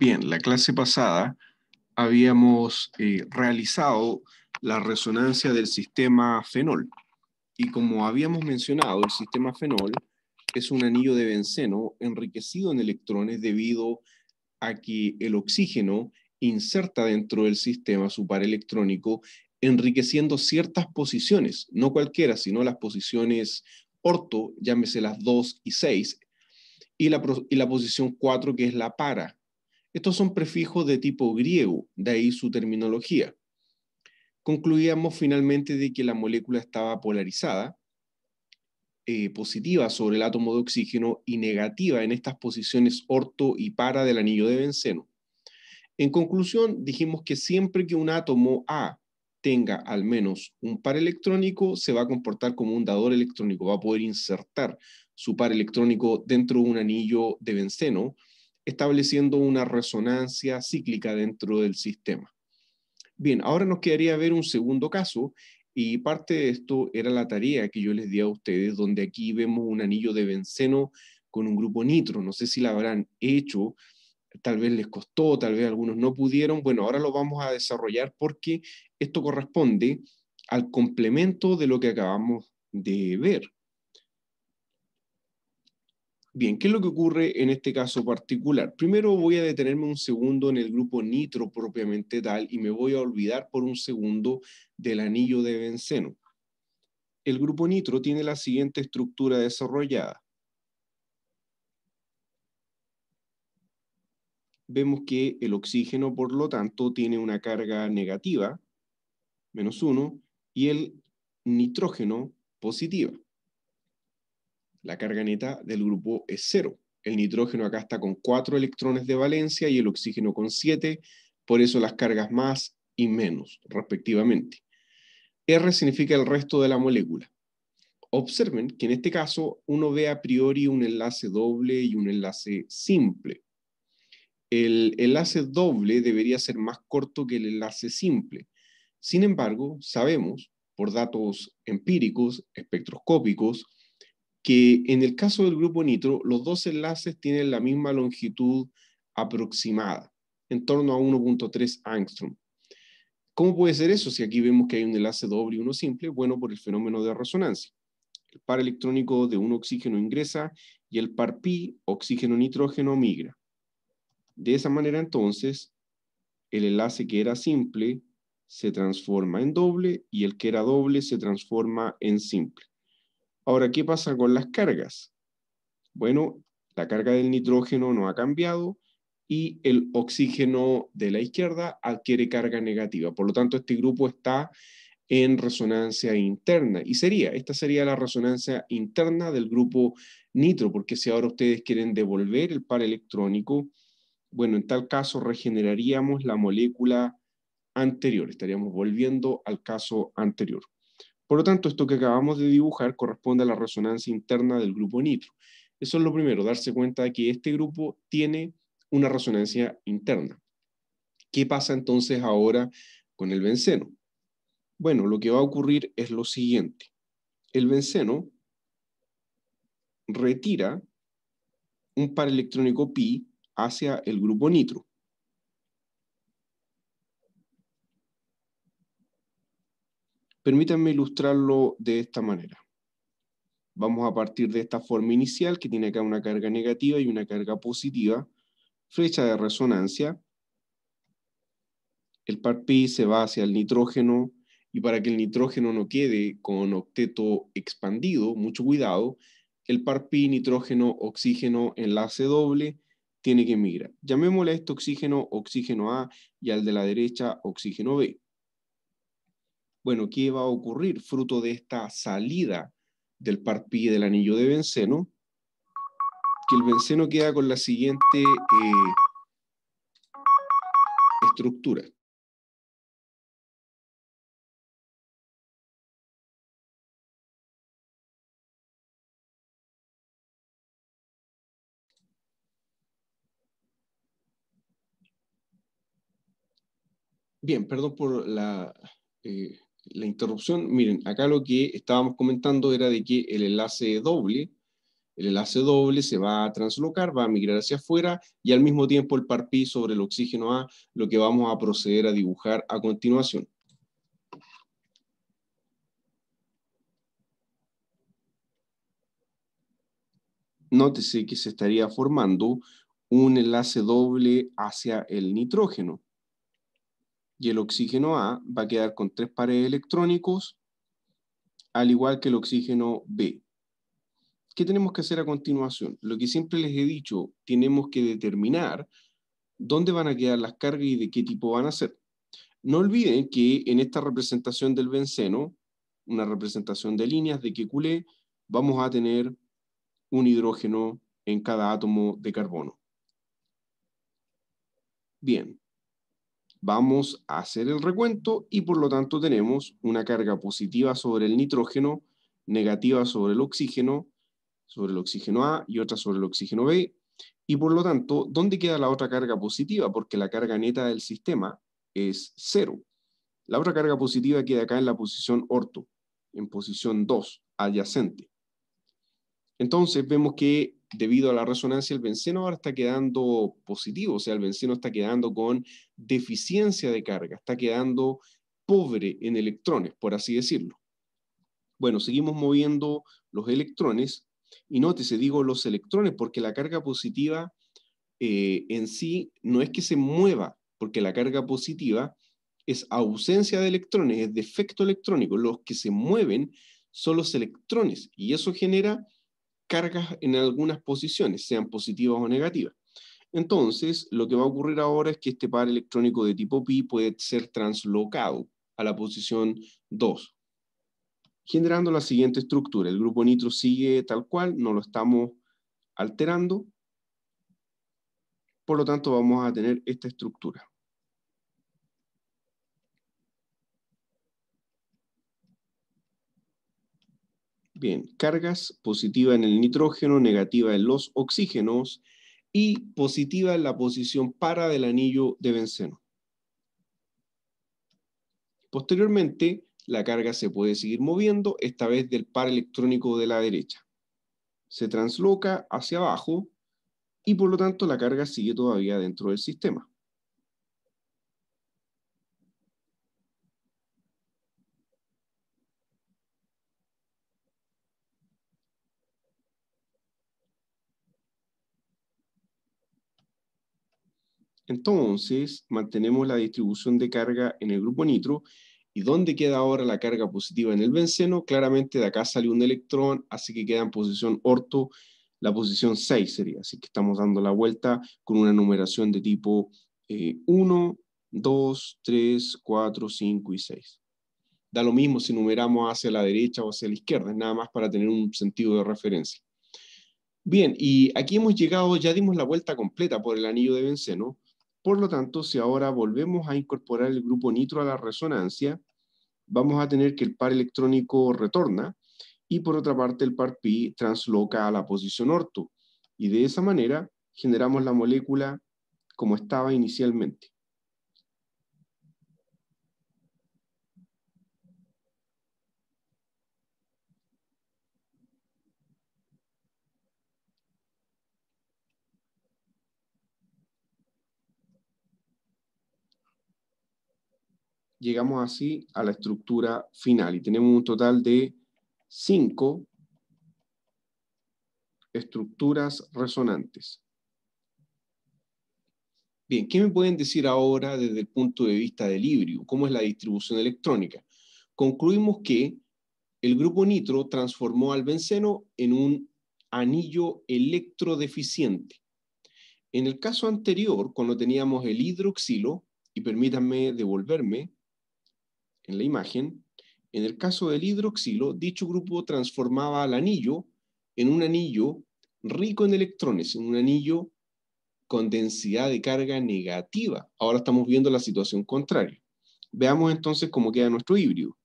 Bien, la clase pasada habíamos eh, realizado la resonancia del sistema fenol. Y como habíamos mencionado, el sistema fenol es un anillo de benceno enriquecido en electrones debido a que el oxígeno inserta dentro del sistema su par electrónico enriqueciendo ciertas posiciones, no cualquiera, sino las posiciones orto, llámese las 2 y 6, y la, y la posición 4 que es la para, estos son prefijos de tipo griego, de ahí su terminología. Concluíamos finalmente de que la molécula estaba polarizada, eh, positiva sobre el átomo de oxígeno y negativa en estas posiciones orto y para del anillo de benceno. En conclusión, dijimos que siempre que un átomo A tenga al menos un par electrónico, se va a comportar como un dador electrónico, va a poder insertar su par electrónico dentro de un anillo de benceno estableciendo una resonancia cíclica dentro del sistema. Bien, ahora nos quedaría ver un segundo caso y parte de esto era la tarea que yo les di a ustedes, donde aquí vemos un anillo de benceno con un grupo nitro. No sé si la habrán hecho, tal vez les costó, tal vez algunos no pudieron. Bueno, ahora lo vamos a desarrollar porque esto corresponde al complemento de lo que acabamos de ver. Bien, ¿qué es lo que ocurre en este caso particular? Primero voy a detenerme un segundo en el grupo nitro propiamente tal y me voy a olvidar por un segundo del anillo de benceno. El grupo nitro tiene la siguiente estructura desarrollada. Vemos que el oxígeno, por lo tanto, tiene una carga negativa, menos uno, y el nitrógeno positiva la carga neta del grupo es cero. El nitrógeno acá está con cuatro electrones de valencia y el oxígeno con siete, por eso las cargas más y menos, respectivamente. R significa el resto de la molécula. Observen que en este caso uno ve a priori un enlace doble y un enlace simple. El enlace doble debería ser más corto que el enlace simple. Sin embargo, sabemos, por datos empíricos, espectroscópicos, que en el caso del grupo nitro, los dos enlaces tienen la misma longitud aproximada, en torno a 1.3 angstrom. ¿Cómo puede ser eso si aquí vemos que hay un enlace doble y uno simple? Bueno, por el fenómeno de resonancia. El par electrónico de un oxígeno ingresa y el par pi, oxígeno-nitrógeno, migra. De esa manera, entonces, el enlace que era simple se transforma en doble y el que era doble se transforma en simple. Ahora, ¿qué pasa con las cargas? Bueno, la carga del nitrógeno no ha cambiado y el oxígeno de la izquierda adquiere carga negativa. Por lo tanto, este grupo está en resonancia interna. Y sería, esta sería la resonancia interna del grupo nitro, porque si ahora ustedes quieren devolver el par electrónico, bueno, en tal caso regeneraríamos la molécula anterior, estaríamos volviendo al caso anterior. Por lo tanto, esto que acabamos de dibujar corresponde a la resonancia interna del grupo nitro. Eso es lo primero, darse cuenta de que este grupo tiene una resonancia interna. ¿Qué pasa entonces ahora con el benceno? Bueno, lo que va a ocurrir es lo siguiente. El benceno retira un par electrónico pi hacia el grupo nitro. Permítanme ilustrarlo de esta manera. Vamos a partir de esta forma inicial que tiene acá una carga negativa y una carga positiva, flecha de resonancia. El par pi se va hacia el nitrógeno y para que el nitrógeno no quede con octeto expandido, mucho cuidado, el par nitrógeno oxígeno enlace doble tiene que migrar. Llamémosle a este oxígeno, oxígeno A y al de la derecha oxígeno B bueno, ¿qué va a ocurrir fruto de esta salida del parpí del anillo de benceno? Que el benceno queda con la siguiente eh, estructura. Bien, perdón por la eh, la interrupción, miren, acá lo que estábamos comentando era de que el enlace doble, el enlace doble se va a translocar, va a migrar hacia afuera y al mismo tiempo el parpi sobre el oxígeno A, lo que vamos a proceder a dibujar a continuación. Nótese que se estaría formando un enlace doble hacia el nitrógeno y el oxígeno A va a quedar con tres pares electrónicos, al igual que el oxígeno B. ¿Qué tenemos que hacer a continuación? Lo que siempre les he dicho, tenemos que determinar dónde van a quedar las cargas y de qué tipo van a ser. No olviden que en esta representación del benceno, una representación de líneas de Kekulé, vamos a tener un hidrógeno en cada átomo de carbono. Bien, vamos a hacer el recuento y por lo tanto tenemos una carga positiva sobre el nitrógeno, negativa sobre el oxígeno, sobre el oxígeno A y otra sobre el oxígeno B. Y por lo tanto, ¿dónde queda la otra carga positiva? Porque la carga neta del sistema es cero. La otra carga positiva queda acá en la posición orto, en posición 2, adyacente. Entonces vemos que debido a la resonancia, el benceno ahora está quedando positivo, o sea, el benceno está quedando con deficiencia de carga, está quedando pobre en electrones, por así decirlo. Bueno, seguimos moviendo los electrones y se digo los electrones, porque la carga positiva eh, en sí no es que se mueva, porque la carga positiva es ausencia de electrones, es defecto electrónico. Los que se mueven son los electrones y eso genera cargas en algunas posiciones, sean positivas o negativas. Entonces, lo que va a ocurrir ahora es que este par electrónico de tipo pi puede ser translocado a la posición 2, generando la siguiente estructura. El grupo nitro sigue tal cual, no lo estamos alterando. Por lo tanto, vamos a tener esta estructura. Bien, cargas positiva en el nitrógeno, negativa en los oxígenos y positiva en la posición para del anillo de benceno. Posteriormente, la carga se puede seguir moviendo, esta vez del par electrónico de la derecha. Se transloca hacia abajo y por lo tanto la carga sigue todavía dentro del sistema. Entonces, mantenemos la distribución de carga en el grupo nitro. ¿Y dónde queda ahora la carga positiva en el benceno? Claramente de acá salió un electrón, así que queda en posición orto la posición 6 sería. Así que estamos dando la vuelta con una numeración de tipo 1, 2, 3, 4, 5 y 6. Da lo mismo si numeramos hacia la derecha o hacia la izquierda, es nada más para tener un sentido de referencia. Bien, y aquí hemos llegado, ya dimos la vuelta completa por el anillo de benceno. Por lo tanto, si ahora volvemos a incorporar el grupo nitro a la resonancia, vamos a tener que el par electrónico retorna y por otra parte el par pi transloca a la posición orto. Y de esa manera generamos la molécula como estaba inicialmente. llegamos así a la estructura final y tenemos un total de cinco estructuras resonantes. Bien, ¿qué me pueden decir ahora desde el punto de vista del híbrido? ¿Cómo es la distribución electrónica? Concluimos que el grupo nitro transformó al benceno en un anillo electrodeficiente. En el caso anterior, cuando teníamos el hidroxilo, y permítanme devolverme en la imagen, en el caso del hidroxilo, dicho grupo transformaba al anillo en un anillo rico en electrones, en un anillo con densidad de carga negativa. Ahora estamos viendo la situación contraria. Veamos entonces cómo queda nuestro híbrido.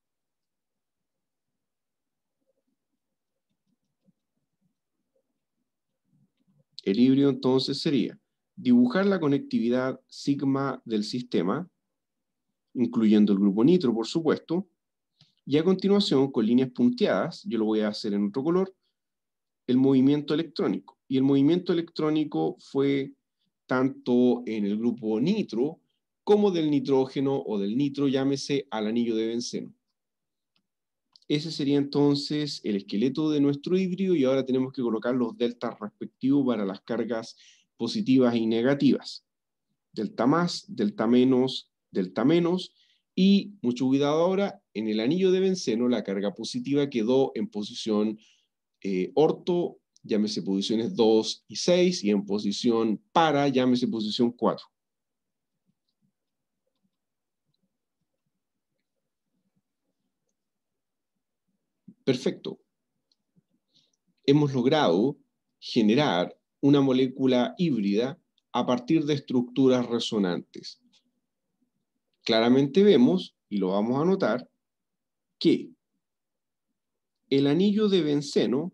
El híbrido entonces sería dibujar la conectividad sigma del sistema incluyendo el grupo nitro, por supuesto. Y a continuación, con líneas punteadas, yo lo voy a hacer en otro color, el movimiento electrónico. Y el movimiento electrónico fue tanto en el grupo nitro como del nitrógeno o del nitro, llámese al anillo de benceno. Ese sería entonces el esqueleto de nuestro híbrido y ahora tenemos que colocar los deltas respectivos para las cargas positivas y negativas. Delta más, delta menos, delta menos. Y mucho cuidado ahora, en el anillo de benceno la carga positiva quedó en posición eh, orto, llámese posiciones 2 y 6, y en posición para, llámese posición 4. Perfecto. Hemos logrado generar una molécula híbrida a partir de estructuras resonantes claramente vemos, y lo vamos a notar, que el anillo de benceno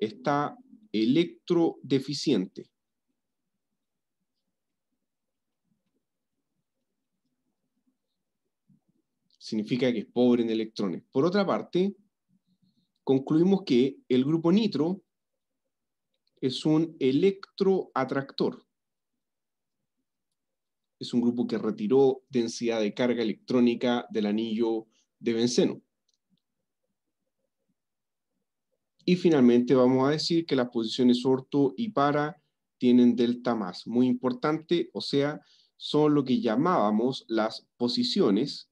está electrodeficiente. Significa que es pobre en electrones. Por otra parte, concluimos que el grupo nitro es un electroatractor es un grupo que retiró densidad de carga electrónica del anillo de benceno. Y finalmente vamos a decir que las posiciones orto y para tienen delta más, muy importante, o sea, son lo que llamábamos las posiciones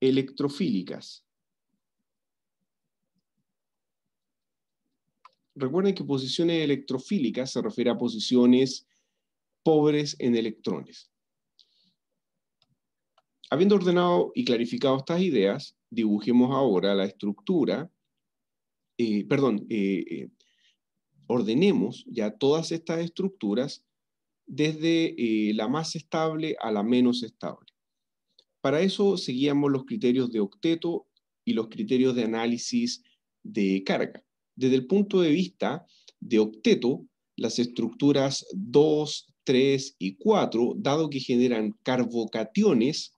electrofílicas. Recuerden que posiciones electrofílicas se refiere a posiciones pobres en electrones. Habiendo ordenado y clarificado estas ideas, dibujemos ahora la estructura, eh, perdón, eh, eh, ordenemos ya todas estas estructuras desde la más estable a la menos estable. Para eso seguíamos los criterios de octeto y los criterios de análisis de carga. Desde el punto de vista de octeto, las estructuras 2, 3 y 4, dado que generan carbocationes,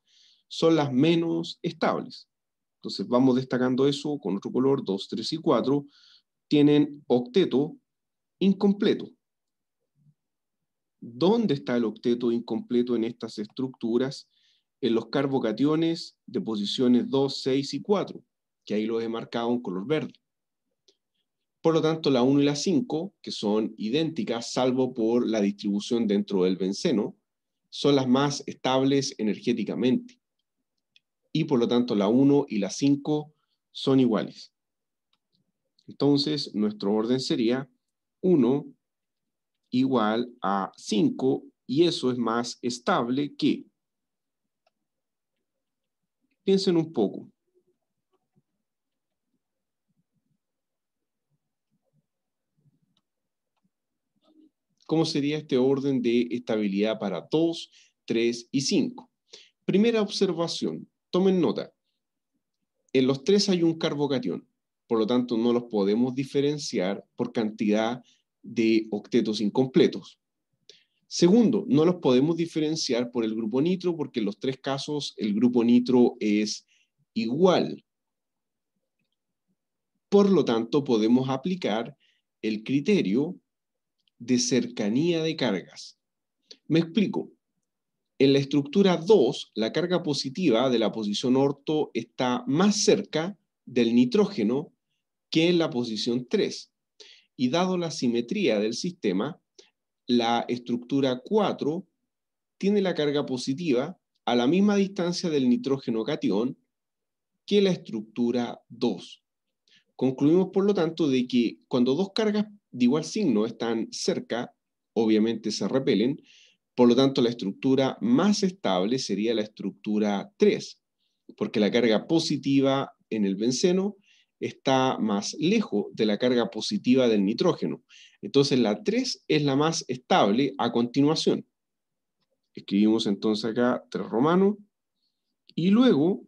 son las menos estables. Entonces vamos destacando eso con otro color, 2, 3 y 4, tienen octeto incompleto. ¿Dónde está el octeto incompleto en estas estructuras? En los carbocationes de posiciones 2, 6 y 4, que ahí los he marcado en color verde. Por lo tanto, la 1 y la 5, que son idénticas salvo por la distribución dentro del benceno, son las más estables energéticamente. Y por lo tanto, la 1 y la 5 son iguales. Entonces, nuestro orden sería 1 igual a 5 y eso es más estable que. Piensen un poco. ¿Cómo sería este orden de estabilidad para 2, 3 y 5? Primera observación, tomen nota. En los tres hay un carbocatión, por lo tanto no los podemos diferenciar por cantidad de octetos incompletos. Segundo, no los podemos diferenciar por el grupo nitro porque en los tres casos el grupo nitro es igual. Por lo tanto, podemos aplicar el criterio de cercanía de cargas. Me explico. En la estructura 2, la carga positiva de la posición orto está más cerca del nitrógeno que en la posición 3. Y dado la simetría del sistema, la estructura 4 tiene la carga positiva a la misma distancia del nitrógeno cation que la estructura 2. Concluimos, por lo tanto, de que cuando dos cargas de igual signo están cerca, obviamente se repelen, por lo tanto la estructura más estable sería la estructura 3, porque la carga positiva en el benceno está más lejos de la carga positiva del nitrógeno. Entonces la 3 es la más estable a continuación. Escribimos entonces acá 3 romano y luego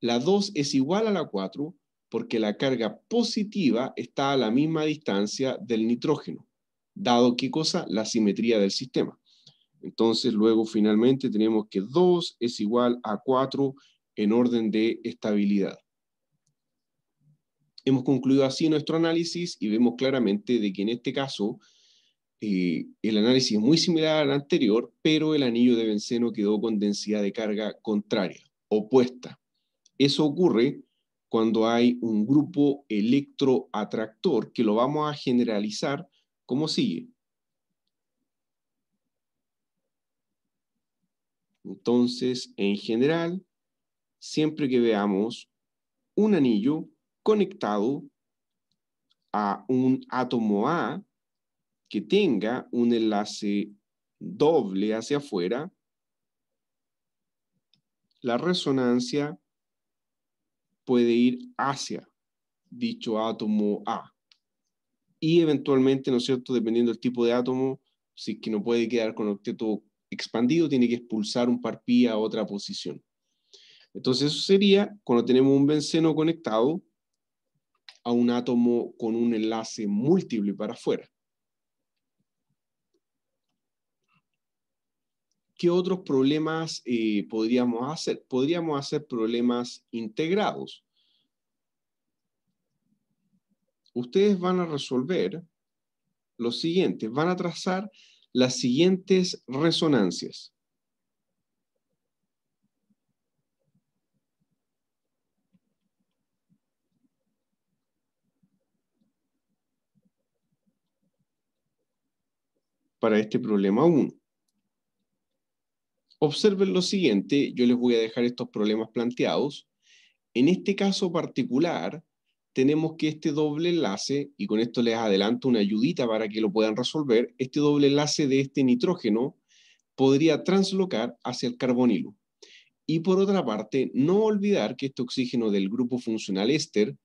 la 2 es igual a la 4 porque la carga positiva está a la misma distancia del nitrógeno, dado qué cosa, la simetría del sistema. Entonces, luego finalmente tenemos que 2 es igual a 4 en orden de estabilidad. Hemos concluido así nuestro análisis y vemos claramente de que en este caso eh, el análisis es muy similar al anterior, pero el anillo de benceno quedó con densidad de carga contraria, opuesta. Eso ocurre cuando hay un grupo electroatractor que lo vamos a generalizar como sigue. Entonces, en general, siempre que veamos un anillo conectado a un átomo A que tenga un enlace doble hacia afuera, la resonancia puede ir hacia dicho átomo A. Y eventualmente, ¿no es cierto?, dependiendo del tipo de átomo, si que no puede quedar con octeto expandido, tiene que expulsar un par pi a otra posición. Entonces eso sería cuando tenemos un benceno conectado a un átomo con un enlace múltiple para afuera. ¿qué otros problemas eh, podríamos hacer? Podríamos hacer problemas integrados. Ustedes van a resolver lo siguiente, van a trazar las siguientes resonancias. Para este problema 1. Observen lo siguiente, yo les voy a dejar estos problemas planteados. En este caso particular, tenemos que este doble enlace, y con esto les adelanto una ayudita para que lo puedan resolver, este doble enlace de este nitrógeno podría translocar hacia el carbonilo. Y por otra parte, no olvidar que este oxígeno del grupo funcional éster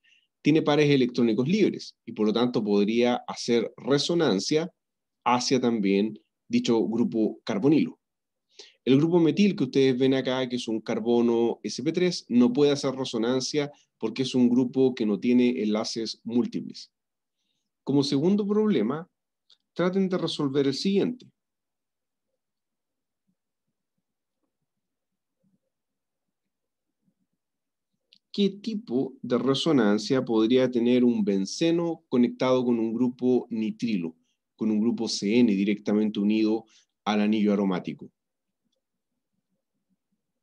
tiene pares electrónicos libres y por lo tanto podría hacer resonancia hacia también dicho grupo carbonilo. El grupo metil que ustedes ven acá, que es un carbono sp3, no puede hacer resonancia porque es un grupo que no tiene enlaces múltiples. Como segundo problema, traten de resolver el siguiente. ¿Qué tipo de resonancia podría tener un benceno conectado con un grupo nitrilo, con un grupo CN directamente unido al anillo aromático?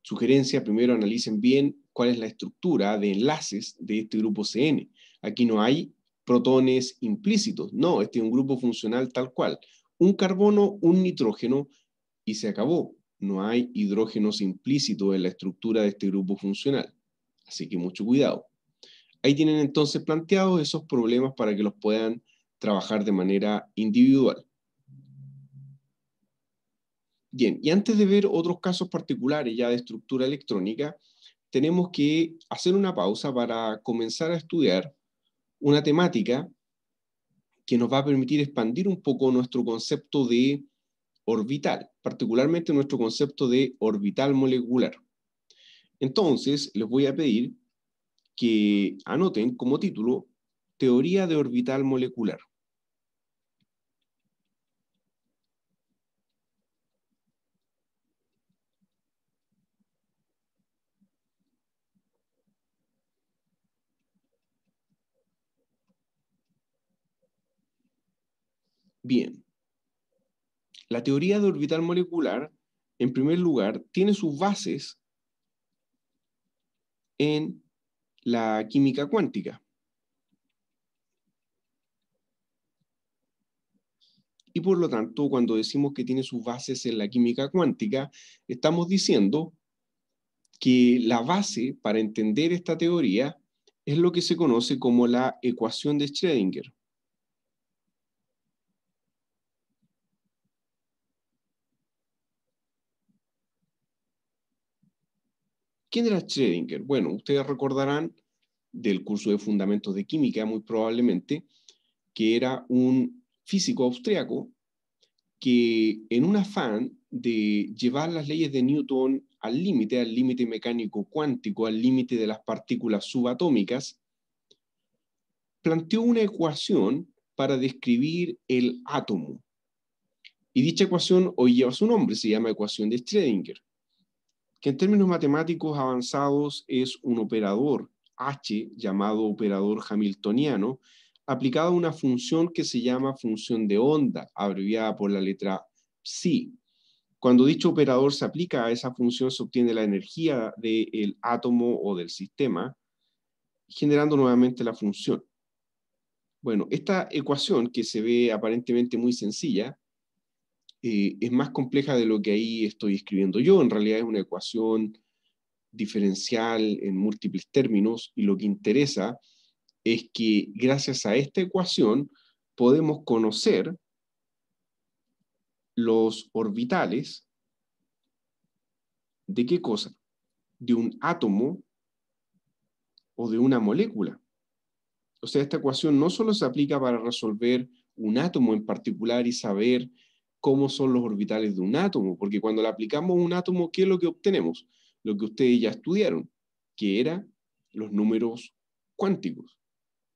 Sugerencia, primero analicen bien cuál es la estructura de enlaces de este grupo CN. Aquí no hay protones implícitos, no, este es un grupo funcional tal cual. Un carbono, un nitrógeno y se acabó. No hay hidrógenos implícitos en la estructura de este grupo funcional. Así que mucho cuidado. Ahí tienen entonces planteados esos problemas para que los puedan trabajar de manera individual. Bien, y antes de ver otros casos particulares ya de estructura electrónica, tenemos que hacer una pausa para comenzar a estudiar una temática que nos va a permitir expandir un poco nuestro concepto de orbital, particularmente nuestro concepto de orbital molecular. Entonces, les voy a pedir que anoten como título Teoría de orbital molecular. Bien, la teoría de orbital molecular, en primer lugar, tiene sus bases en la química cuántica. Y por lo tanto, cuando decimos que tiene sus bases en la química cuántica, estamos diciendo que la base para entender esta teoría es lo que se conoce como la ecuación de Schrödinger. ¿Quién era Schrödinger? Bueno, ustedes recordarán del curso de Fundamentos de Química, muy probablemente, que era un físico austriaco que en un afán de llevar las leyes de Newton al límite, al límite mecánico cuántico, al límite de las partículas subatómicas, planteó una ecuación para describir el átomo. Y dicha ecuación hoy lleva su nombre, se llama ecuación de Schrödinger que en términos matemáticos avanzados es un operador, H, llamado operador hamiltoniano, aplicado a una función que se llama función de onda, abreviada por la letra psi. Cuando dicho operador se aplica a esa función, se obtiene la energía del átomo o del sistema, generando nuevamente la función. Bueno, esta ecuación, que se ve aparentemente muy sencilla, eh, es más compleja de lo que ahí estoy escribiendo yo. En realidad es una ecuación diferencial en múltiples términos y lo que interesa es que gracias a esta ecuación podemos conocer los orbitales de qué cosa? De un átomo o de una molécula. O sea, esta ecuación no solo se aplica para resolver un átomo en particular y saber cómo son los orbitales de un átomo, porque cuando le aplicamos un átomo, ¿qué es lo que obtenemos? Lo que ustedes ya estudiaron, que era los números cuánticos.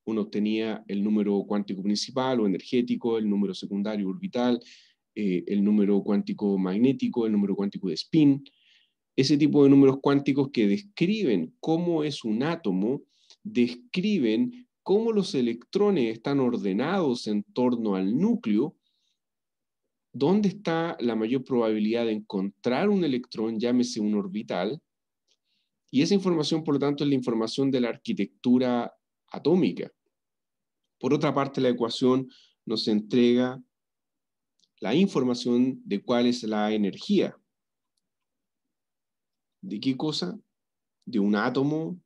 Uno tenía el número cuántico principal o energético, el número secundario orbital, eh, el número cuántico magnético, el número cuántico de spin, ese tipo de números cuánticos que describen cómo es un átomo, describen cómo los electrones están ordenados en torno al núcleo dónde está la mayor probabilidad de encontrar un electrón, llámese un orbital, y esa información, por lo tanto, es la información de la arquitectura atómica. Por otra parte, la ecuación nos entrega la información de cuál es la energía. ¿De qué cosa? De un átomo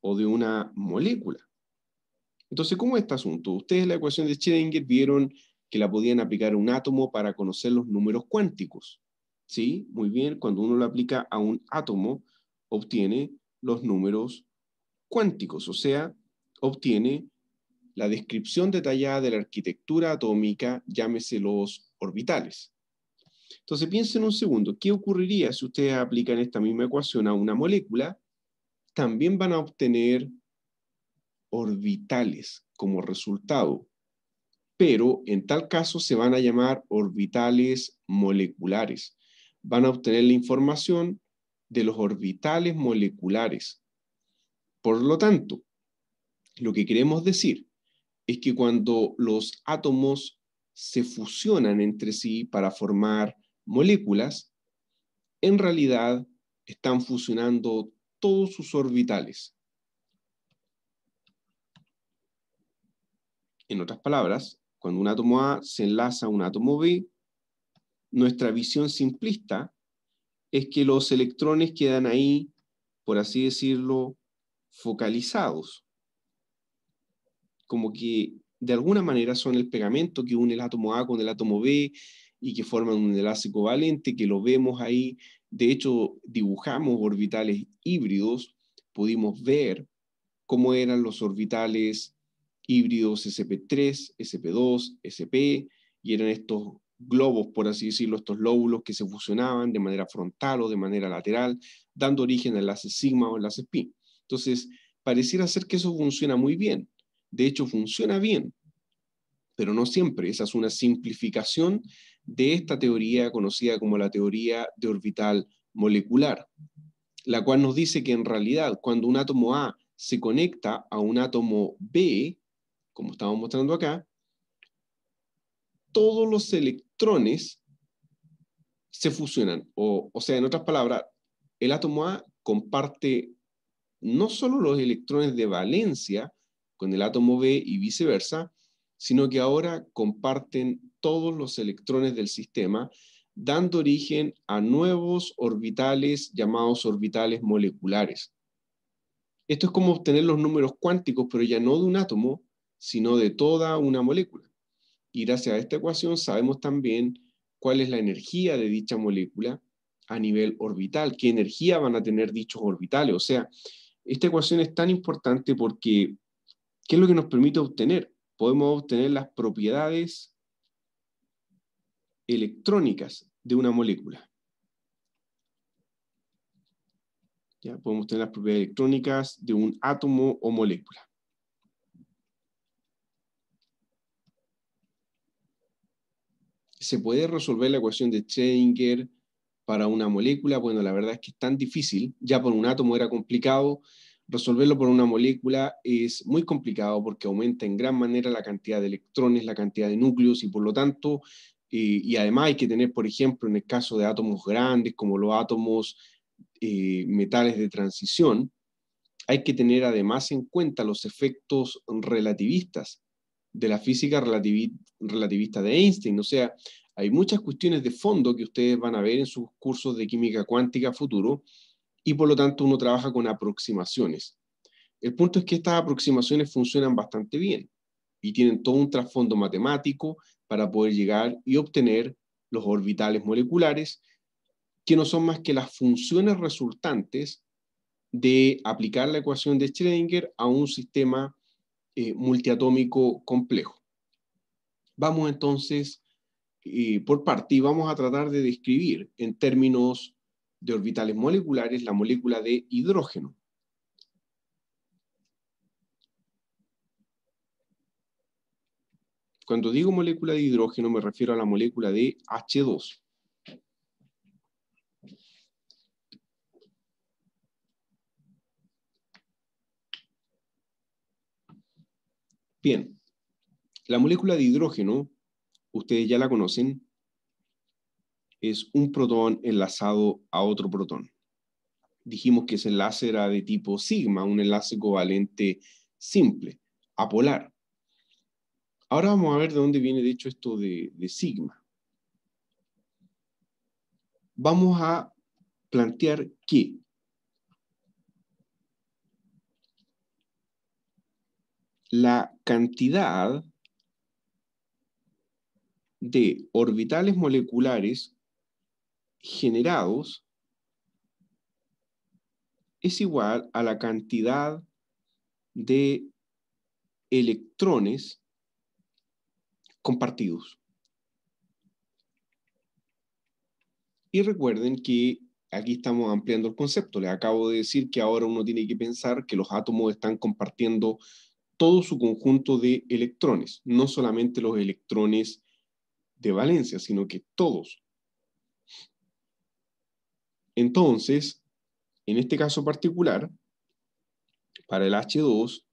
o de una molécula. Entonces, ¿cómo es este asunto? Ustedes en la ecuación de Schrödinger vieron que la podían aplicar a un átomo para conocer los números cuánticos. ¿Sí? Muy bien, cuando uno la aplica a un átomo, obtiene los números cuánticos, o sea, obtiene la descripción detallada de la arquitectura atómica, llámese los orbitales. Entonces piensen un segundo, ¿qué ocurriría si ustedes aplican esta misma ecuación a una molécula? También van a obtener orbitales como resultado pero en tal caso se van a llamar orbitales moleculares. Van a obtener la información de los orbitales moleculares. Por lo tanto, lo que queremos decir es que cuando los átomos se fusionan entre sí para formar moléculas, en realidad están fusionando todos sus orbitales. En otras palabras, cuando un átomo A se enlaza a un átomo B, nuestra visión simplista es que los electrones quedan ahí, por así decirlo, focalizados. Como que de alguna manera son el pegamento que une el átomo A con el átomo B y que forman un enlace covalente, que lo vemos ahí. De hecho, dibujamos orbitales híbridos, pudimos ver cómo eran los orbitales híbridos SP3, SP2, SP, y eran estos globos, por así decirlo, estos lóbulos que se fusionaban de manera frontal o de manera lateral, dando origen al enlace sigma o enlace pi. Entonces, pareciera ser que eso funciona muy bien. De hecho, funciona bien, pero no siempre. Esa es una simplificación de esta teoría conocida como la teoría de orbital molecular, la cual nos dice que en realidad cuando un átomo A se conecta a un átomo B, como estamos mostrando acá, todos los electrones se fusionan. O, sea, en otras palabras, el átomo A comparte no solo los electrones de valencia con el átomo B y viceversa, sino que ahora comparten todos los electrones del sistema, dando origen a nuevos orbitales llamados orbitales moleculares. Esto es como obtener los números cuánticos, pero ya no de un átomo, sino de toda una molécula. Y gracias a esta ecuación sabemos también cuál es la energía de dicha molécula a nivel orbital, qué energía van a tener dichos orbitales. O sea, esta ecuación es tan importante porque, ¿qué es lo que nos permite obtener? Podemos obtener las propiedades electrónicas de una molécula. Ya podemos tener las propiedades electrónicas de un átomo o molécula. ¿Se puede resolver la ecuación de Schrödinger para una molécula? Bueno, la verdad es que es tan difícil, ya por un átomo era complicado, resolverlo por una molécula es muy complicado porque aumenta en gran manera la cantidad de electrones, la cantidad de núcleos y por lo tanto, eh, y además hay que tener, por ejemplo, en el caso de átomos grandes como los átomos eh, metales de transición, hay que tener además en cuenta los efectos relativistas de la física relativista de Einstein. O sea, hay muchas cuestiones de fondo que ustedes van a ver en sus cursos de química cuántica futuro y por lo tanto uno trabaja con aproximaciones. El punto es que estas aproximaciones funcionan bastante bien y tienen todo un trasfondo matemático para poder llegar y obtener los orbitales moleculares, que no son más que las funciones resultantes de aplicar la ecuación de Schrödinger a un sistema eh, multiatómico complejo. Vamos entonces por parte y vamos a tratar de describir en términos de orbitales moleculares la molécula de hidrógeno. Cuando digo molécula de hidrógeno me refiero a la molécula de H2. Bien, la molécula de hidrógeno, ustedes ya la conocen, es un protón enlazado a otro protón. Dijimos que ese enlace era de tipo sigma, un enlace covalente simple, apolar. Ahora vamos a ver de dónde viene de hecho esto de, sigma. Vamos a plantear que la cantidad de orbitales moleculares generados es igual a la cantidad de electrones compartidos. Y recuerden que aquí estamos ampliando el concepto. Les acabo de decir que ahora uno tiene que pensar que los átomos están compartiendo todo su conjunto de electrones, no solamente los electrones de valencia, sino que todos. Entonces, en este caso particular, para el H2,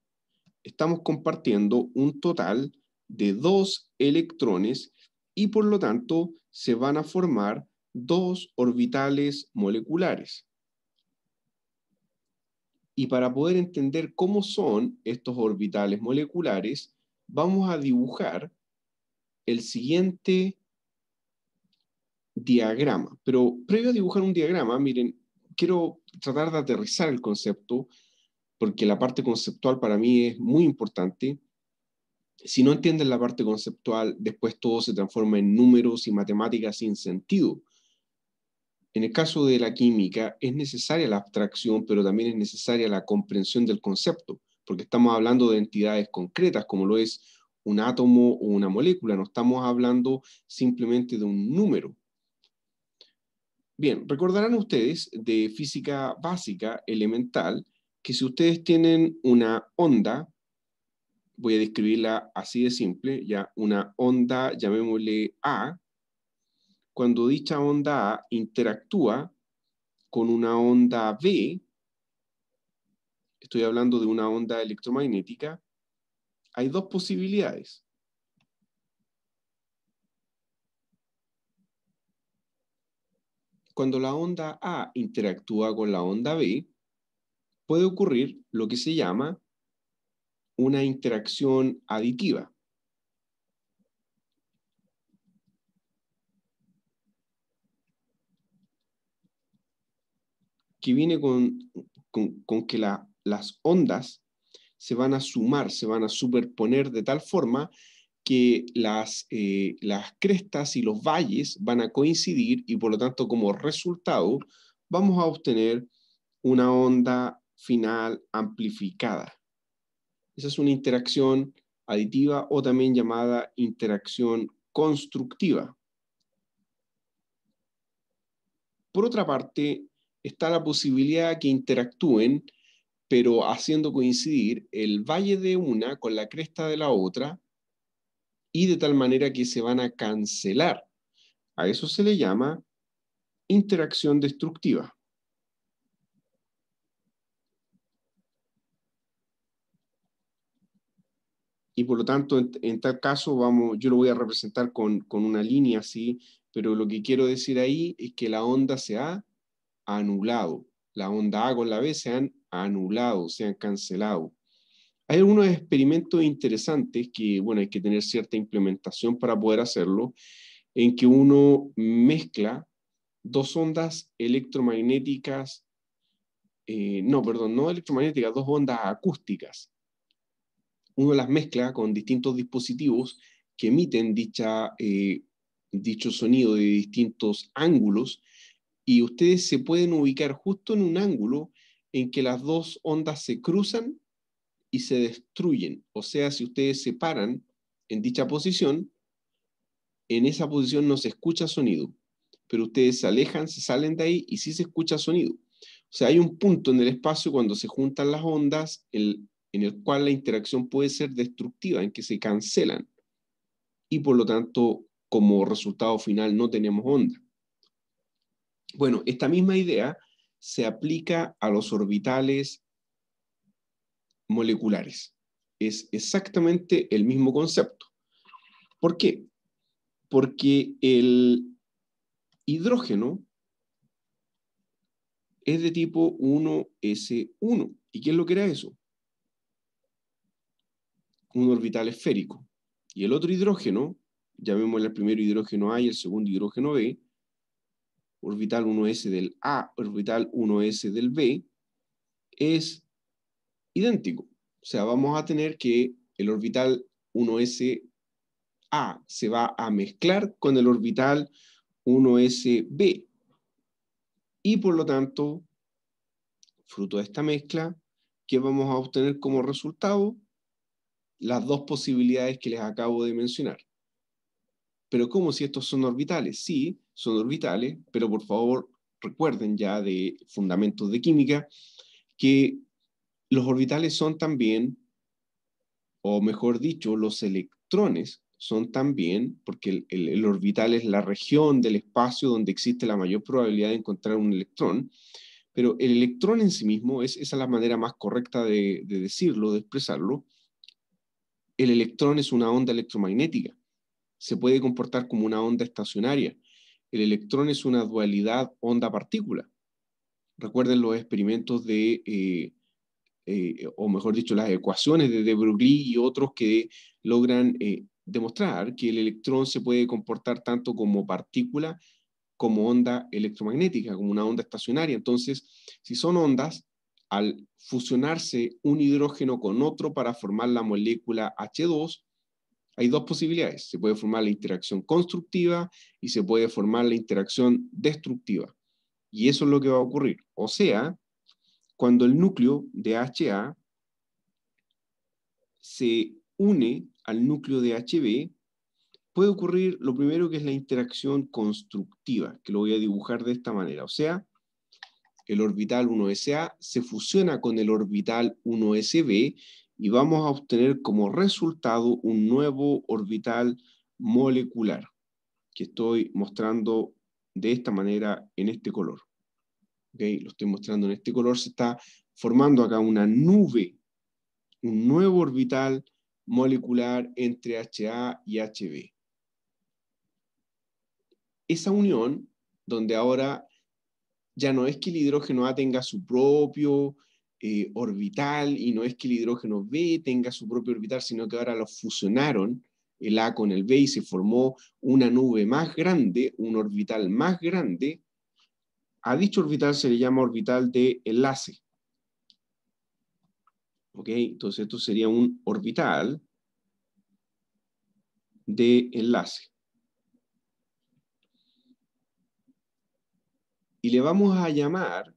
estamos compartiendo un total de dos electrones y por lo tanto se van a formar dos orbitales moleculares. Y para poder entender cómo son estos orbitales moleculares, vamos a dibujar el siguiente diagrama. Pero previo a dibujar un diagrama, miren, quiero tratar de aterrizar el concepto, porque la parte conceptual para mí es muy importante. Si no entienden la parte conceptual, después todo se transforma en números y matemáticas sin sentido. En el caso de la química, es necesaria la abstracción, pero también es necesaria la comprensión del concepto, porque estamos hablando de entidades concretas, como lo es un átomo o una molécula, no estamos hablando simplemente de un número. Bien, recordarán ustedes de física básica elemental que si ustedes tienen una onda, voy a describirla así de simple, ya una onda, llamémosle A, cuando dicha onda A interactúa con una onda B, estoy hablando de una onda electromagnética, hay dos posibilidades. Cuando la onda A interactúa con la onda B, puede ocurrir lo que se llama una interacción aditiva. que viene con, con, que las ondas se van a sumar, se van a superponer de tal forma que las, eh, las crestas y los valles van a coincidir y por lo tanto como resultado vamos a obtener una onda final amplificada. Esa es una interacción aditiva o también llamada interacción constructiva. Por otra parte, está la posibilidad que interactúen, pero haciendo coincidir el valle de una con la cresta de la otra y de tal manera que se van a cancelar. A eso se le llama interacción destructiva. y por lo tanto, en, tal caso, vamos, yo lo voy a representar con, con, una línea así, pero lo que quiero decir ahí es que la onda se ha anulado. La onda A con la B se han anulado, se han cancelado. Hay algunos experimentos interesantes que, bueno, hay que tener cierta implementación para poder hacerlo, en que uno mezcla dos ondas electromagnéticas, eh, no, perdón, no electromagnéticas, dos ondas acústicas. Uno las mezcla con distintos dispositivos que emiten dicha, eh, dicho sonido de distintos ángulos y ustedes se pueden ubicar justo en un ángulo en que las dos ondas se cruzan y se destruyen. O sea, si ustedes se paran en dicha posición, en esa posición no se escucha sonido, pero ustedes se alejan, se salen de ahí y sí se escucha sonido. O sea, hay un punto en el espacio cuando se juntan las ondas en el cual la interacción puede ser destructiva, en que se cancelan y por lo tanto como resultado final no tenemos onda. Bueno, esta misma idea se aplica a los orbitales moleculares. Es exactamente el mismo concepto. ¿Por qué? Porque el hidrógeno es de tipo 1s1. ¿Y qué es lo que era eso? Un orbital esférico. Y el otro hidrógeno, llamémosle el primero hidrógeno A y el segundo hidrógeno B, orbital 1s del A, orbital 1s del B, es idéntico. O sea, vamos a tener que el orbital 1s A se va a mezclar con el orbital 1s B. Y por lo tanto, fruto de esta mezcla, ¿qué vamos a obtener como resultado? Las dos posibilidades que les acabo de mencionar. Pero ¿cómo si estos son orbitales? Sí, son orbitales, pero por favor recuerden ya de fundamentos de química que los orbitales son también, o mejor dicho, los electrones son también, porque el, orbital es la región del espacio donde existe la mayor probabilidad de encontrar un electrón, pero el electrón en sí mismo, es, esa es la manera más correcta de decirlo, de expresarlo, el electrón es una onda electromagnética se puede comportar como una onda estacionaria. El electrón es una dualidad onda-partícula. Recuerden los experimentos de, eh, eh, o mejor dicho, las ecuaciones de de Broglie y otros que logran eh, demostrar que el electrón se puede comportar tanto como partícula como onda electromagnética, como una onda estacionaria. Entonces, si son ondas, al fusionarse un hidrógeno con otro para formar la molécula H2, hay dos posibilidades. Se puede formar la interacción constructiva y se puede formar la interacción destructiva. Y eso es lo que va a ocurrir. O sea, cuando el núcleo de HA se une al núcleo de HB, puede ocurrir lo primero que es la interacción constructiva, que lo voy a dibujar de esta manera. O sea, el orbital 1SA se fusiona con el orbital 1SB y vamos a obtener como resultado un nuevo orbital molecular que estoy mostrando de esta manera en este color. Lo estoy mostrando en este color, se está formando acá una nube, un nuevo orbital molecular entre HA y HB. Esa unión, donde ahora ya no es que el hidrógeno A tenga su propio eh, orbital y no es que el hidrógeno B tenga su propio orbital, sino que ahora lo fusionaron el A con el B y se formó una nube más grande, un orbital más grande. A dicho orbital se le llama orbital de enlace. ¿Ok? Entonces esto sería un orbital de enlace. Y le vamos a llamar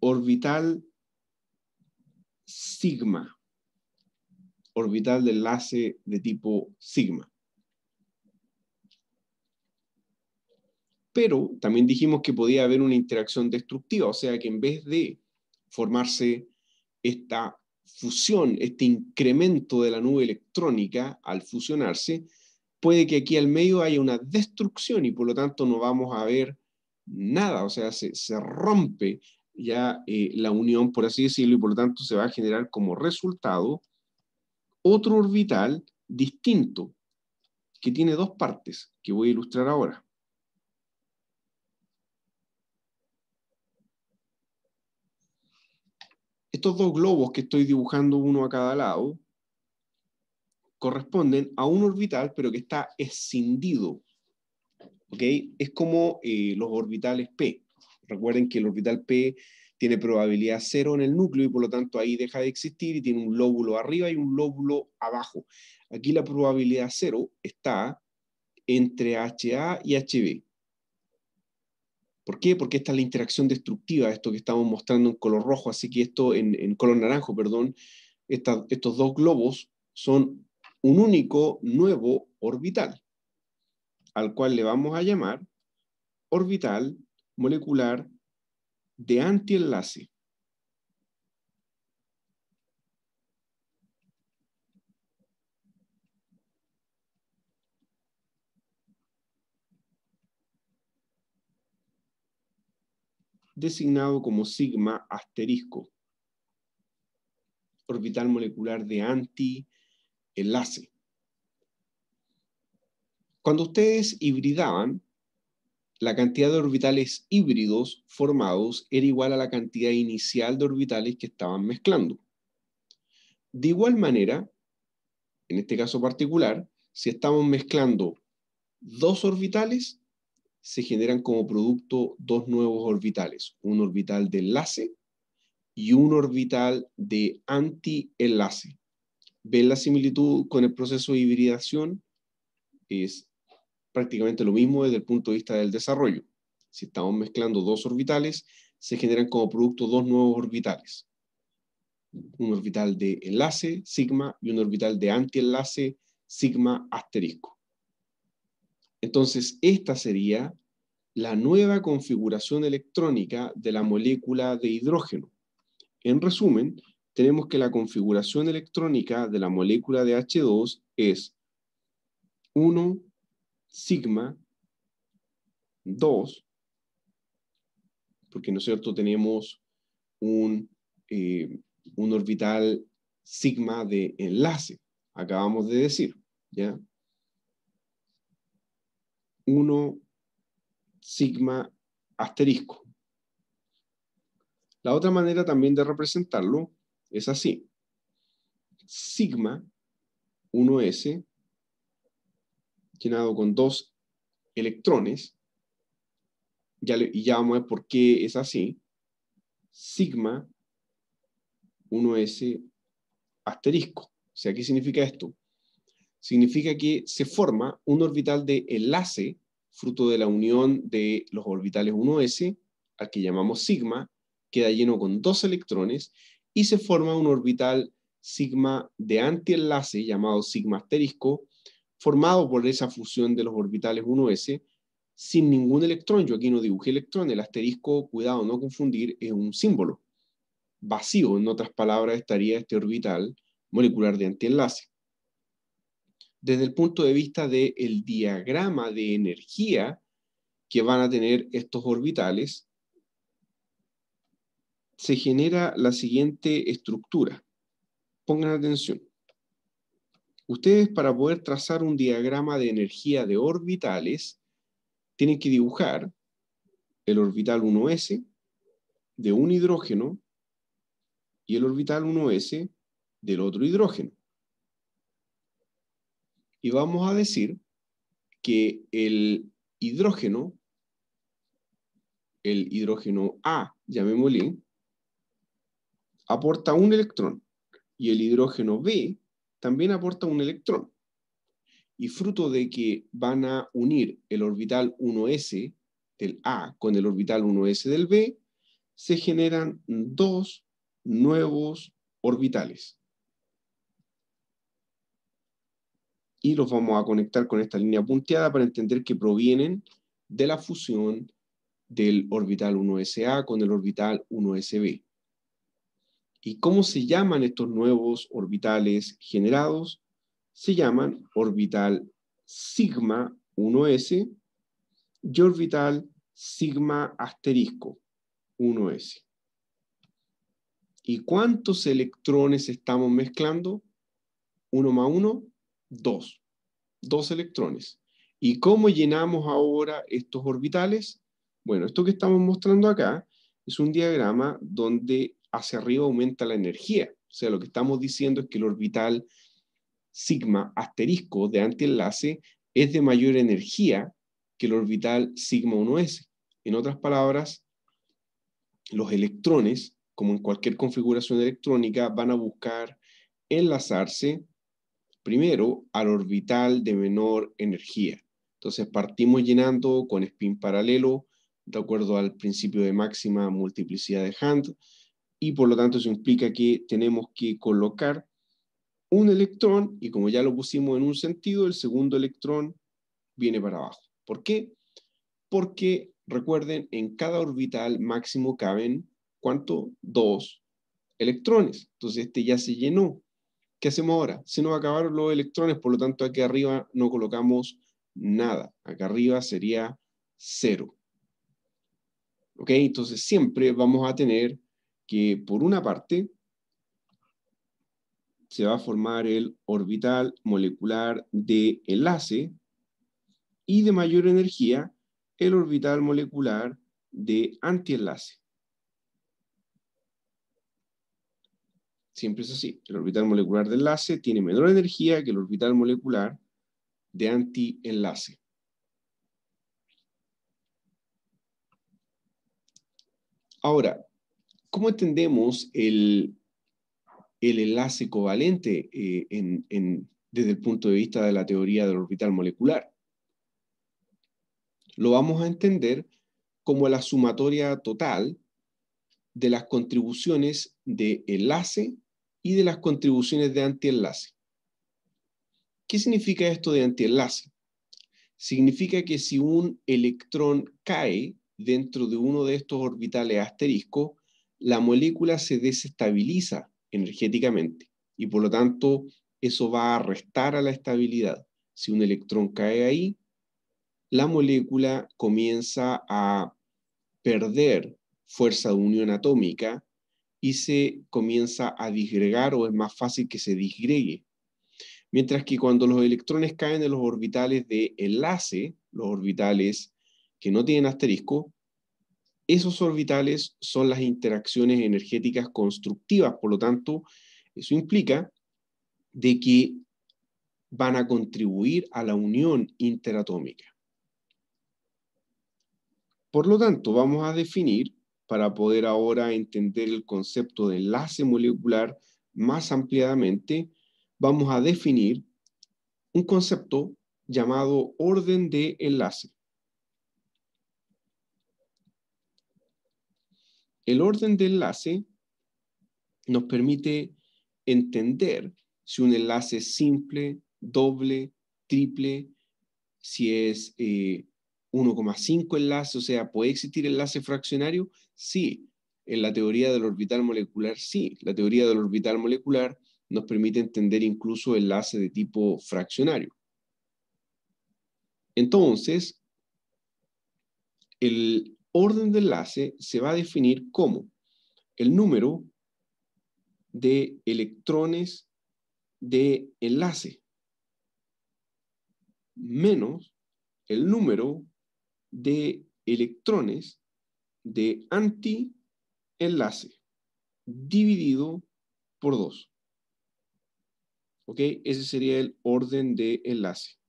orbital sigma, orbital de enlace de tipo sigma. Pero también dijimos que podía haber una interacción destructiva, o sea que en vez de formarse esta fusión, este incremento de la nube electrónica al fusionarse, puede que aquí al medio haya una destrucción y por lo tanto no vamos a ver nada, o sea, se, se rompe ya eh, la unión, por así decirlo, y por lo tanto se va a generar como resultado otro orbital distinto que tiene dos partes que voy a ilustrar ahora. Estos dos globos que estoy dibujando uno a cada lado corresponden a un orbital pero que está escindido. Es como eh, los orbitales P. Recuerden que el orbital P tiene probabilidad cero en el núcleo y por lo tanto ahí deja de existir y tiene un lóbulo arriba y un lóbulo abajo. Aquí la probabilidad cero está entre HA y HB. ¿Por qué? Porque esta es la interacción destructiva, esto que estamos mostrando en color rojo, así que esto en, color naranjo, perdón, estos dos globos son un único nuevo orbital, al cual le vamos a llamar orbital molecular de antienlace. designado como sigma asterisco, orbital molecular de antienlace. Cuando ustedes hibridaban, la cantidad de orbitales híbridos formados era igual a la cantidad inicial de orbitales que estaban mezclando. De igual manera, en este caso particular, si estamos mezclando dos orbitales, se generan como producto dos nuevos orbitales, un orbital de enlace y un orbital de enlace ¿Ven la similitud con el proceso de hibridación? Es prácticamente lo mismo desde el punto de vista del desarrollo. Si estamos mezclando dos orbitales, se generan como producto dos nuevos orbitales. Un orbital de enlace, sigma, y un orbital de antienlace, sigma asterisco. Entonces, esta sería la nueva configuración electrónica de la molécula de hidrógeno. En resumen, tenemos que la configuración electrónica de la molécula de H2 es 1, sigma 2, porque, ¿no es cierto?, tenemos un, eh, un orbital sigma de enlace, acabamos de decir, ¿ya? 1 sigma asterisco. La otra manera también de representarlo es así. Sigma 1S llenado con dos electrones, ya le, y ya vamos a ver por qué es así, sigma 1s asterisco. O sea, ¿qué significa esto? Significa que se forma un orbital de enlace fruto de la unión de los orbitales 1s, al que llamamos sigma, queda lleno con dos electrones, y se forma un orbital sigma de antienlace llamado sigma asterisco, formado por esa fusión de los orbitales 1s sin ningún electrón. Yo aquí no dibujé electrón, el asterisco, cuidado, no confundir, es un símbolo vacío. En otras palabras, estaría este orbital molecular de antienlace. Desde el punto de vista del diagrama de energía que van a tener estos orbitales, se genera la siguiente estructura. Pongan atención. Ustedes para poder trazar un diagrama de energía de orbitales, tienen que dibujar el orbital 1s de un hidrógeno y el orbital 1s del otro hidrógeno. Y vamos a decir que el hidrógeno, el hidrógeno A, llamémosle, aporta un electrón y el hidrógeno B también aporta un electrón. Y fruto de que van a unir el orbital 1s del A con el orbital 1s del B, se generan dos nuevos orbitales. Y los vamos a conectar con esta línea punteada para entender que provienen de la fusión del orbital 1SA con el orbital 1SB. ¿Y cómo se llaman estos nuevos orbitales generados? Se llaman orbital sigma 1s y orbital sigma asterisco 1s. ¿Y cuántos electrones estamos mezclando? 1 más 1, 2. Dos electrones. ¿Y cómo llenamos ahora estos orbitales? Bueno, esto que estamos mostrando acá es un diagrama donde hacia arriba aumenta la energía. O sea, lo que estamos diciendo es que el orbital sigma asterisco de antienlace es de mayor energía que el orbital sigma 1s. En otras palabras, los electrones, como en cualquier configuración electrónica, van a buscar enlazarse primero al orbital de menor energía. Entonces partimos llenando con spin paralelo, de acuerdo al principio de máxima multiplicidad de Hand, y por lo tanto eso implica que tenemos que colocar un electrón y como ya lo pusimos en un sentido, el segundo electrón viene para abajo. ¿Por qué? Porque recuerden, en cada orbital máximo caben, ¿cuánto? Dos electrones. Entonces este ya se llenó. ¿Qué hacemos ahora? Se nos acabaron los electrones, por lo tanto aquí arriba no colocamos nada. Acá arriba sería cero. ¿Ok? Entonces siempre vamos a tener que por una parte se va a formar el orbital molecular de enlace y de mayor energía el orbital molecular de antienlace. Siempre es así, el orbital molecular de enlace tiene menor energía que el orbital molecular de antienlace. Ahora, ¿Cómo entendemos el, enlace covalente eh, desde el punto de vista de la teoría del orbital molecular? Lo vamos a entender como la sumatoria total de las contribuciones de enlace y de las contribuciones de antienlace. ¿Qué significa esto de antienlace? Significa que si un electrón cae dentro de uno de estos orbitales asterisco, la molécula se desestabiliza energéticamente y por lo tanto eso va a restar a la estabilidad. Si un electrón cae ahí, la molécula comienza a perder fuerza de unión atómica y se comienza a disgregar o es más fácil que se disgregue. Mientras que cuando los electrones caen en los orbitales de enlace, los orbitales que no tienen asterisco, esos orbitales son las interacciones energéticas constructivas, por lo tanto, eso implica de que van a contribuir a la unión interatómica. Por lo tanto, vamos a definir, para poder ahora entender el concepto de enlace molecular más ampliadamente, vamos a definir un concepto llamado orden de enlace. El orden de enlace nos permite entender si un enlace es simple, doble, triple, si es 1,5 eh, enlace, o sea, ¿puede existir enlace fraccionario? Sí, en la teoría del orbital molecular, sí. La teoría del orbital molecular nos permite entender incluso enlace de tipo fraccionario. Entonces, el, orden de enlace se va a definir como el número de electrones de enlace menos el número de electrones de antienlace dividido por 2. ¿Ok? Ese sería el orden de enlace.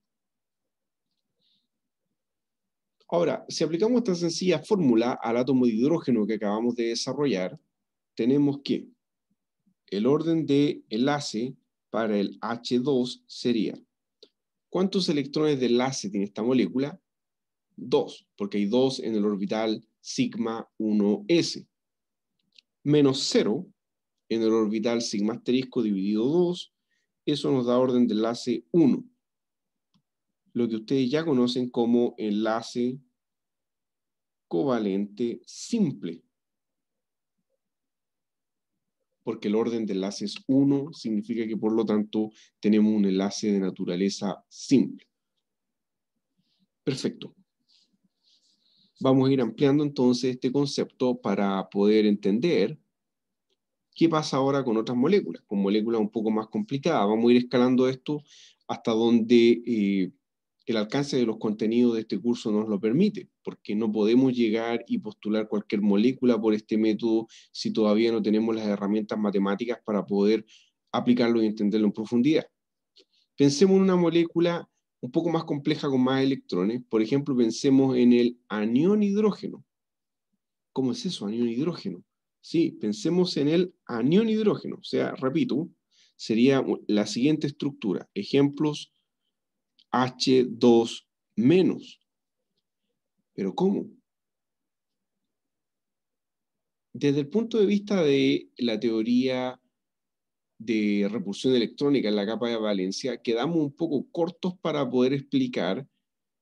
Ahora, si aplicamos esta sencilla fórmula al átomo de hidrógeno que acabamos de desarrollar, tenemos que el orden de enlace para el H2 sería, ¿cuántos electrones de enlace tiene esta molécula? Dos, porque hay dos en el orbital sigma 1s, menos 0 en el orbital sigma asterisco dividido 2, eso nos da orden de enlace 1 lo que ustedes ya conocen como enlace covalente simple. Porque el orden de enlace es 1, significa que por lo tanto tenemos un enlace de naturaleza simple. Perfecto. Vamos a ir ampliando entonces este concepto para poder entender qué pasa ahora con otras moléculas, con moléculas un poco más complicadas. Vamos a ir escalando esto hasta donde eh, el alcance de los contenidos de este curso nos lo permite, porque no podemos llegar y postular cualquier molécula por este método si todavía no tenemos las herramientas matemáticas para poder aplicarlo y entenderlo en profundidad. Pensemos en una molécula un poco más compleja con más electrones. Por ejemplo, pensemos en el anión hidrógeno. ¿Cómo es eso, anión hidrógeno? Sí, pensemos en el anión hidrógeno. O sea, repito, sería la siguiente estructura. Ejemplos H2 menos. ¿Pero cómo? Desde el punto de vista de la teoría de repulsión electrónica en la capa de valencia, quedamos un poco cortos para poder explicar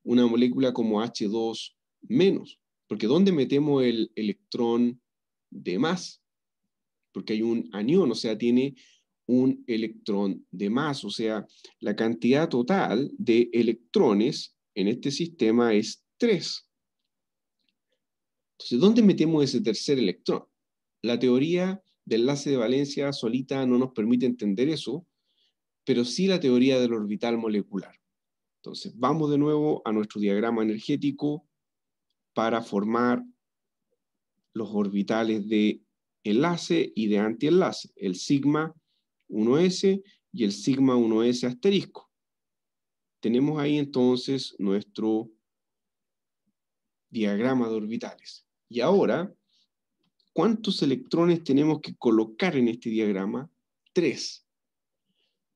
una molécula como H2 menos, porque ¿dónde metemos el electrón de más? Porque hay un anión, o sea, tiene un electrón de más, o sea, la cantidad total de electrones en este sistema es 3. Entonces, ¿dónde metemos ese tercer electrón? La teoría del enlace de valencia solita no nos permite entender eso, pero sí la teoría del orbital molecular. Entonces, vamos de nuevo a nuestro diagrama energético para formar los orbitales de enlace y de antienlace. El sigma 1S y el sigma 1S asterisco. Tenemos ahí entonces nuestro diagrama de orbitales. Y ahora, ¿cuántos electrones tenemos que colocar en este diagrama? Tres.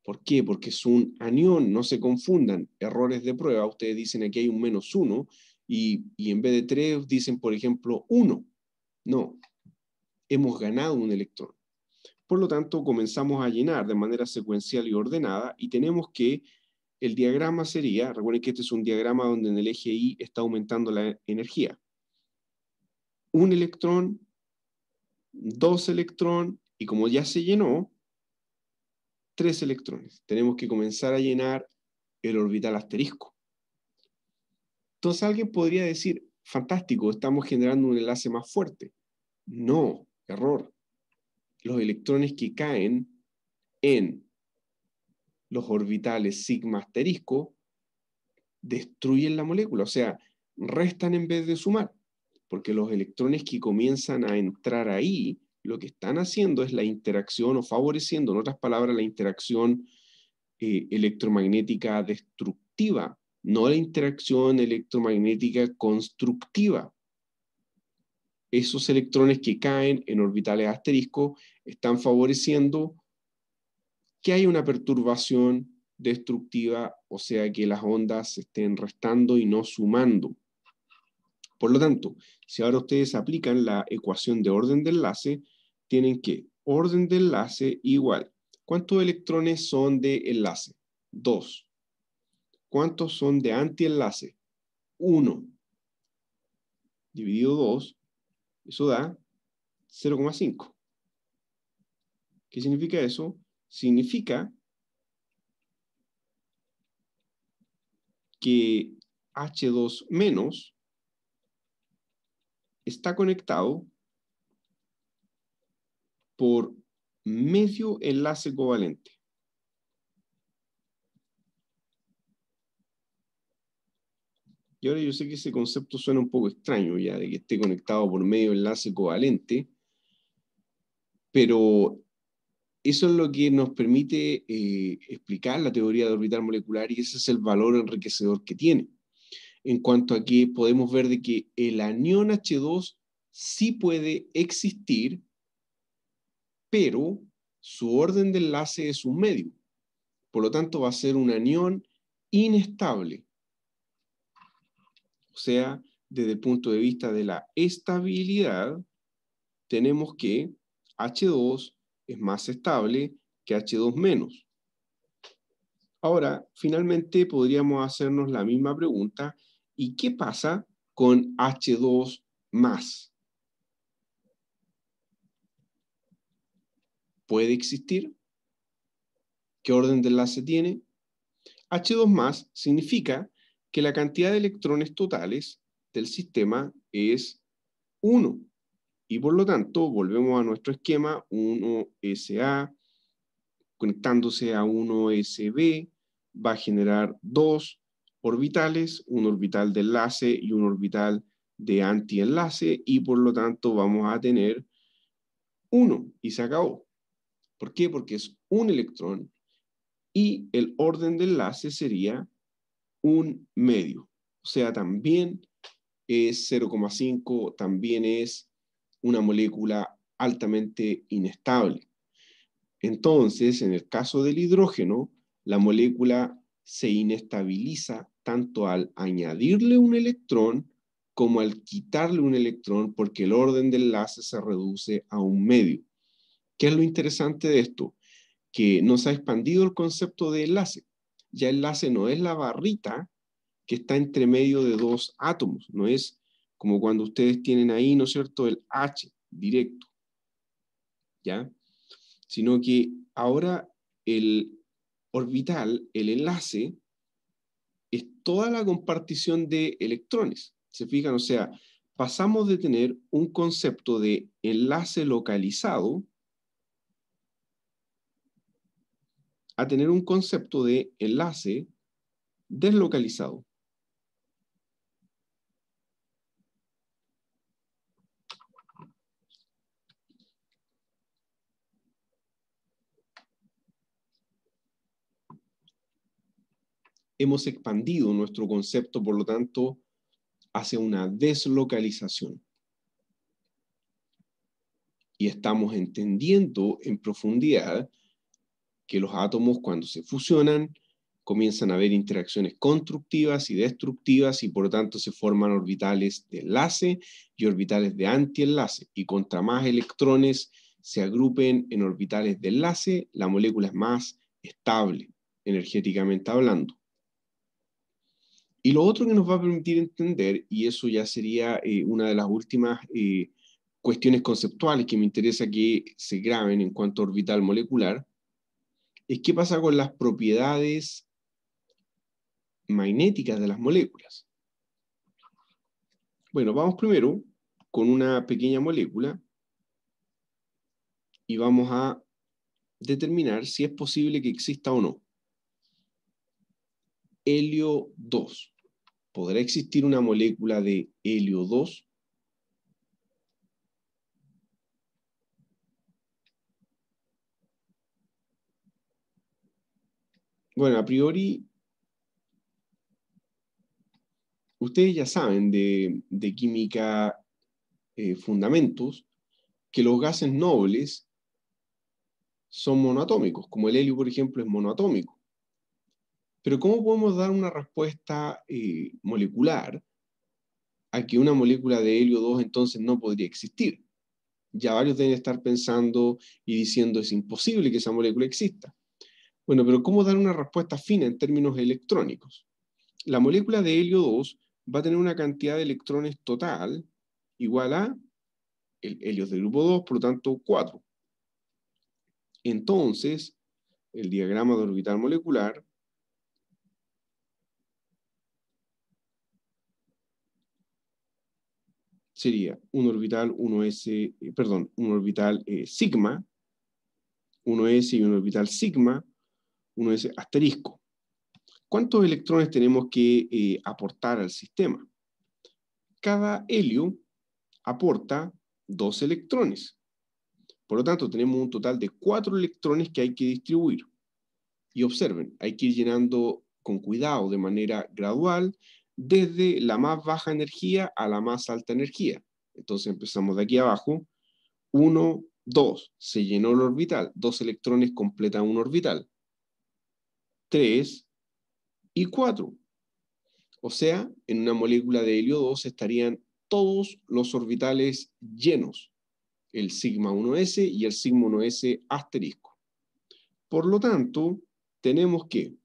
¿Por qué? Porque es un anión, no se confundan, errores de prueba. Ustedes dicen aquí hay un menos uno y, en vez de tres dicen, por ejemplo, uno. No, hemos ganado un electrón. Por lo tanto, comenzamos a llenar de manera secuencial y ordenada y tenemos que el diagrama sería, recuerden que este es un diagrama donde en el eje Y está aumentando la energía. Un electrón, dos electrón, y como ya se llenó, tres electrones. Tenemos que comenzar a llenar el orbital asterisco. Entonces alguien podría decir, fantástico, estamos generando un enlace más fuerte. No, error los electrones que caen en los orbitales sigma asterisco destruyen la molécula, o sea, restan en vez de sumar, porque los electrones que comienzan a entrar ahí, lo que están haciendo es la interacción o favoreciendo, en otras palabras, la interacción eh, electromagnética destructiva, no la interacción electromagnética constructiva esos electrones que caen en orbitales asterisco están favoreciendo que hay una perturbación destructiva, o sea que las ondas se estén restando y no sumando. Por lo tanto, si ahora ustedes aplican la ecuación de orden de enlace, tienen que orden de enlace igual. ¿Cuántos electrones son de enlace? Dos. ¿Cuántos son de antienlace? Uno. Dividido dos. Eso da 0,5. ¿Qué significa eso? Significa que H2 está conectado por medio enlace covalente. Y ahora yo sé que ese concepto suena un poco extraño, ya de que esté conectado por medio de enlace covalente, pero eso es lo que nos permite eh, explicar la teoría de orbital molecular y ese es el valor enriquecedor que tiene. En cuanto a que podemos ver de que el anión H2 sí puede existir, pero su orden de enlace es un medio. Por lo tanto, va a ser un anión inestable. O sea, desde el punto de vista de la estabilidad, tenemos que H2 es más estable que H2 menos. Ahora, finalmente podríamos hacernos la misma pregunta, ¿y qué pasa con H2 ¿Puede existir? ¿Qué orden de enlace tiene? H2 más significa que la cantidad de electrones totales del sistema es 1. Y por lo tanto, volvemos a nuestro esquema 1SA conectándose a 1SB va a generar dos orbitales, un orbital de enlace y un orbital de antienlace y por lo tanto vamos a tener 1, y se acabó. ¿Por qué? Porque es un electrón y el orden de enlace sería un medio. O sea, también es 0,5, también es una molécula altamente inestable. Entonces, en el caso del hidrógeno, la molécula se inestabiliza tanto al añadirle un electrón como al quitarle un electrón porque el orden del enlace se reduce a un medio. ¿Qué es lo interesante de esto? Que nos ha expandido el concepto de enlace ya el enlace no es la barrita que está entre medio de dos átomos, no es como cuando ustedes tienen ahí, ¿no es cierto?, el H directo, ¿ya? Sino que ahora el orbital, el enlace, es toda la compartición de electrones. ¿Se fijan? O sea, pasamos de tener un concepto de enlace localizado, a tener un concepto de enlace deslocalizado. Hemos expandido nuestro concepto, por lo tanto, hacia una deslocalización. Y estamos entendiendo en profundidad que los átomos cuando se fusionan comienzan a haber interacciones constructivas y destructivas y por lo tanto se forman orbitales de enlace y orbitales de antienlace. Y contra más electrones se agrupen en orbitales de enlace, la molécula es más estable, energéticamente hablando. Y lo otro que nos va a permitir entender, y eso ya sería eh, una de las últimas eh, cuestiones conceptuales que me interesa que se graben en cuanto a orbital molecular, qué pasa con las propiedades magnéticas de las moléculas. Bueno, vamos primero con una pequeña molécula y vamos a determinar si es posible que exista o no. Helio 2. ¿Podrá existir una molécula de helio 2? Bueno, a priori, ustedes ya saben de, química eh, fundamentos que los gases nobles son monoatómicos, como el helio, por ejemplo, es monoatómico. Pero ¿cómo podemos dar una respuesta eh, molecular a que una molécula de helio 2 entonces no podría existir? Ya varios deben estar pensando y diciendo es imposible que esa molécula exista. Bueno, pero ¿cómo dar una respuesta fina en términos electrónicos? La molécula de helio 2 va a tener una cantidad de electrones total igual a el helio del grupo 2, por lo tanto 4. Entonces, el diagrama de orbital molecular sería un orbital 1s, eh, perdón, un orbital eh, sigma, 1s y un orbital sigma, uno dice asterisco. ¿Cuántos electrones tenemos que eh, aportar al sistema? Cada helio aporta dos electrones. Por lo tanto, tenemos un total de cuatro electrones que hay que distribuir. Y observen, hay que ir llenando con cuidado, de manera gradual, desde la más baja energía a la más alta energía. Entonces empezamos de aquí abajo, Uno, dos, se llenó el orbital, dos electrones completan un orbital. 3 y 4. O sea, en una molécula de helio 2 estarían todos los orbitales llenos, el sigma 1s y el sigma 1s asterisco. Por lo tanto, tenemos que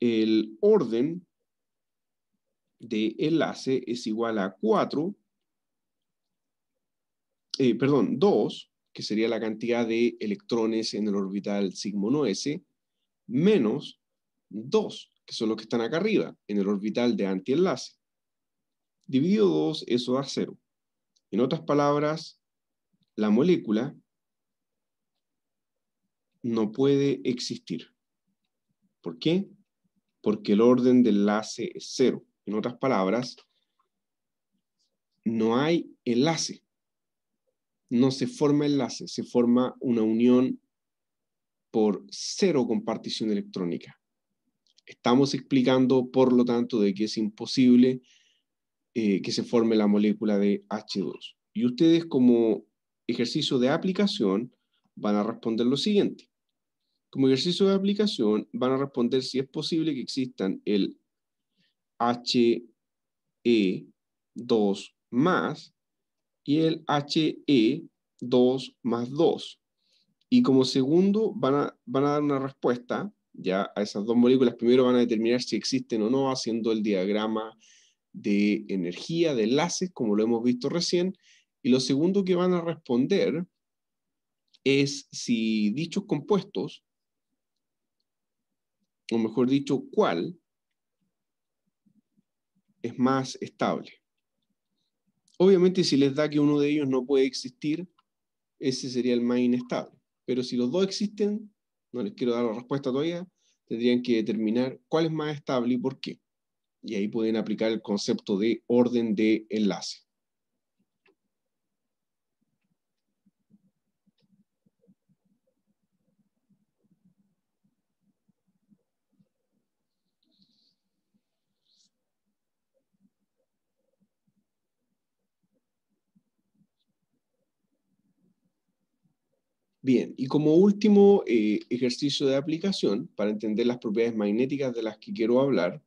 el orden de enlace es igual a 4, eh, perdón, 2, que sería la cantidad de electrones en el orbital sigma 1s, menos 2, que son los que están acá arriba, en el orbital de antienlace. Dividido 2, eso da 0. En otras palabras, la molécula no puede existir. ¿Por qué? Porque el orden de enlace es cero. En otras palabras, no hay enlace. No se forma enlace, se forma una unión por cero compartición electrónica. Estamos explicando, por lo tanto, de que es imposible eh, que se forme la molécula de H2. Y ustedes como ejercicio de aplicación van a responder lo siguiente. Como ejercicio de aplicación van a responder si es posible que existan el HE2 más y el HE2 más 2. Y como segundo, van a, van a dar una respuesta ya a esas dos moléculas. Primero van a determinar si existen o no, haciendo el diagrama de energía, de enlaces, como lo hemos visto recién. Y lo segundo que van a responder es si dichos compuestos, o mejor dicho, cuál es más estable. Obviamente si les da que uno de ellos no puede existir, ese sería el más inestable pero si los dos existen, no les quiero dar la respuesta todavía, tendrían que determinar cuál es más estable y por qué. Y ahí pueden aplicar el concepto de orden de enlace. Bien, y como último eh, ejercicio de aplicación, para entender las propiedades magnéticas de las que quiero hablar,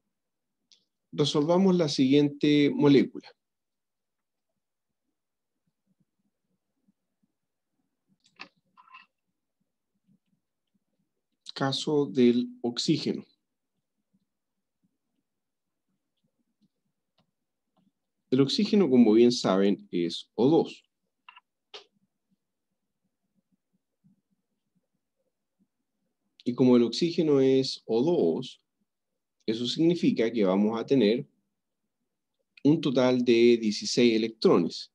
resolvamos la siguiente molécula. Caso del oxígeno. El oxígeno, como bien saben, es O2. Y como el oxígeno es O2, eso significa que vamos a tener un total de 16 electrones.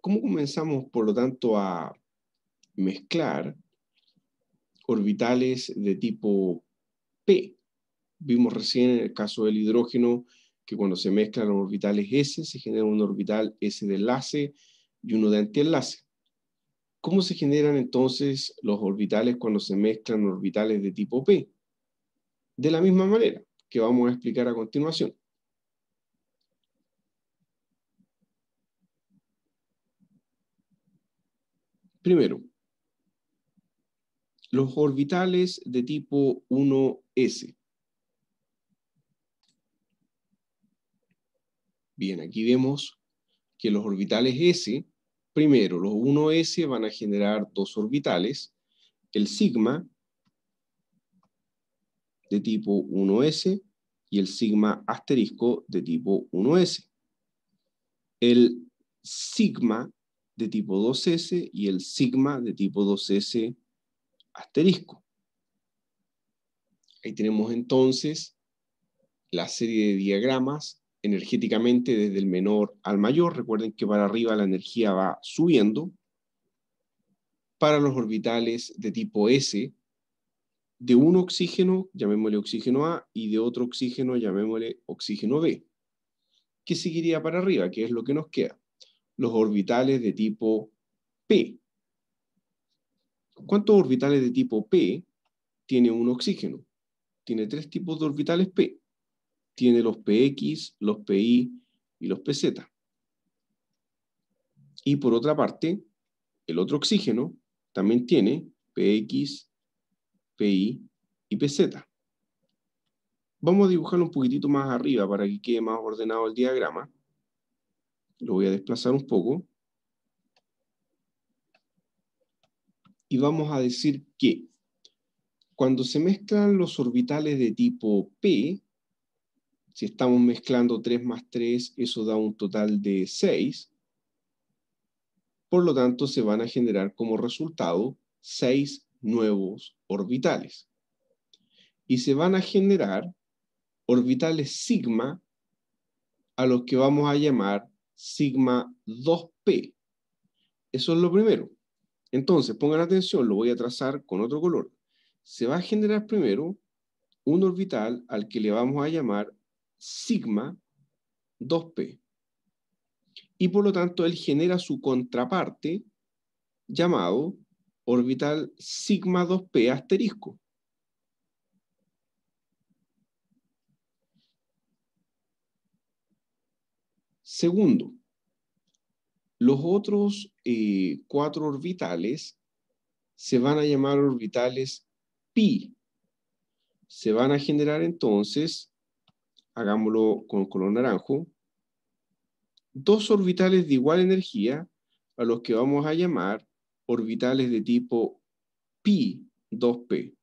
¿Cómo comenzamos, por lo tanto, a mezclar orbitales de tipo P? Vimos recién en el caso del hidrógeno que cuando se mezclan los orbitales S, se genera un orbital S de enlace y uno de antienlace. ¿Cómo se generan entonces los orbitales cuando se mezclan orbitales de tipo P? De la misma manera que vamos a explicar a continuación. Primero, los orbitales de tipo 1s Bien, aquí vemos que los orbitales S, primero, los 1S van a generar dos orbitales, el sigma de tipo 1S y el sigma asterisco de tipo 1S. El sigma de tipo 2S y el sigma de tipo 2S asterisco. Ahí tenemos entonces la serie de diagramas energéticamente desde el menor al mayor. Recuerden que para arriba la energía va subiendo. Para los orbitales de tipo S, de un oxígeno, llamémosle oxígeno A, y de otro oxígeno, llamémosle oxígeno B. ¿Qué seguiría para arriba? ¿Qué es lo que nos queda? Los orbitales de tipo P. ¿Cuántos orbitales de tipo P tiene un oxígeno? Tiene tres tipos de orbitales P tiene los PX, los PI y los PZ. Y por otra parte, el otro oxígeno también tiene PX, PI y PZ. Vamos a dibujarlo un poquitito más arriba para que quede más ordenado el diagrama. Lo voy a desplazar un poco. Y vamos a decir que cuando se mezclan los orbitales de tipo P, si estamos mezclando 3 más 3, eso da un total de 6. Por lo tanto, se van a generar como resultado 6 nuevos orbitales. Y se van a generar orbitales sigma a los que vamos a llamar sigma 2p. Eso es lo primero. Entonces, pongan atención, lo voy a trazar con otro color. Se va a generar primero un orbital al que le vamos a llamar sigma 2p. Y por lo tanto, él genera su contraparte llamado orbital sigma 2p asterisco. Segundo, los otros eh, cuatro orbitales se van a llamar orbitales pi. Se van a generar entonces hagámoslo con color naranjo, dos orbitales de igual energía, a los que vamos a llamar orbitales de tipo pi 2p.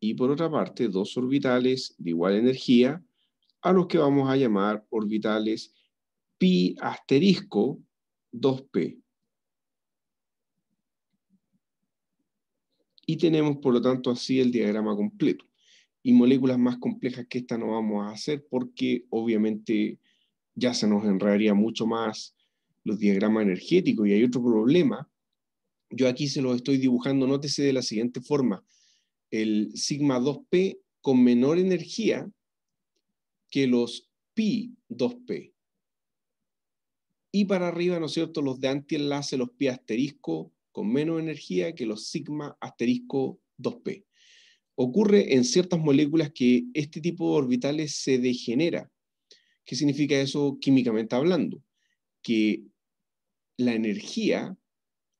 Y por otra parte, dos orbitales de igual energía, a los que vamos a llamar orbitales pi asterisco 2p. Y tenemos, por lo tanto, así el diagrama completo y moléculas más complejas que esta no vamos a hacer porque obviamente ya se nos enredaría mucho más los diagramas energéticos y hay otro problema. Yo aquí se los estoy dibujando, nótese de la siguiente forma. El sigma 2P con menor energía que los pi 2P. Y para arriba, ¿no es cierto?, los de antienlace, los pi asterisco con menos energía que los sigma asterisco 2P ocurre en ciertas moléculas que este tipo de orbitales se degenera. ¿Qué significa eso químicamente hablando? Que la energía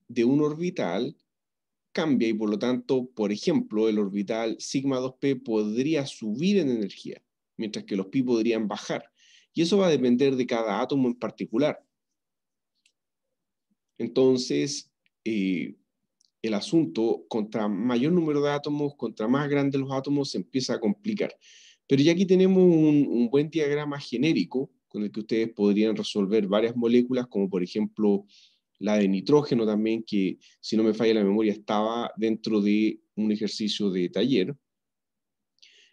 de un orbital cambia y por lo tanto, por ejemplo, el orbital sigma 2p podría subir en energía, mientras que los pi podrían bajar. Y eso va a depender de cada átomo en particular. Entonces, eh, el asunto, contra mayor número de átomos, contra más grandes los átomos, se empieza a complicar. Pero ya aquí tenemos un, buen diagrama genérico con el que ustedes podrían resolver varias moléculas, como por ejemplo la de nitrógeno también, que si no me falla la memoria estaba dentro de un ejercicio de taller.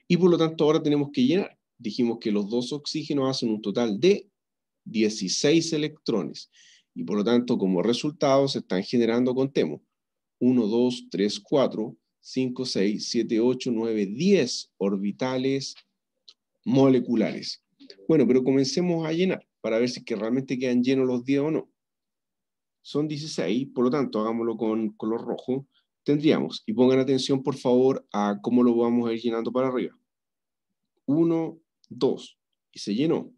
Y por lo tanto ahora tenemos que llenar. Dijimos que los dos oxígenos hacen un total de 16 electrones. Y por lo tanto, como resultado, se están generando, contemos, 1, 2, 3, 4, 5, 6, 7, 8, 9, 10 orbitales moleculares. Bueno, pero comencemos a llenar para ver si que realmente quedan llenos los 10 o no. Son 16, por lo tanto, hagámoslo con color rojo. Tendríamos, y pongan atención por favor a cómo lo vamos a ir llenando para arriba. 1, 2, y se llenó.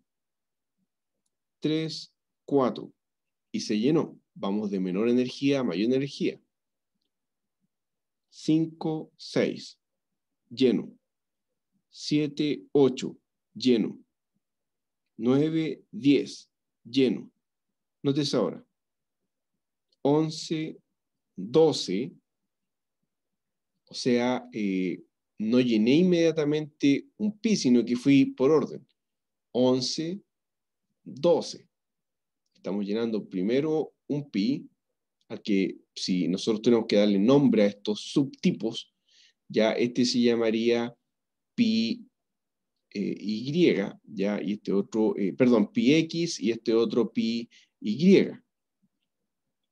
3, 4, y se llenó. Vamos de menor energía a mayor energía. 5, 6, lleno. 7, 8, lleno. 9, 10, lleno. Notes ahora. 11, 12, o sea, eh, no llené inmediatamente un pi, sino que fui por orden. 11, 12. Estamos llenando primero un pi, a que si nosotros tenemos que darle nombre a estos subtipos, ya este se llamaría pi eh, y, ya, y este otro, eh, perdón, pi x y este otro pi y.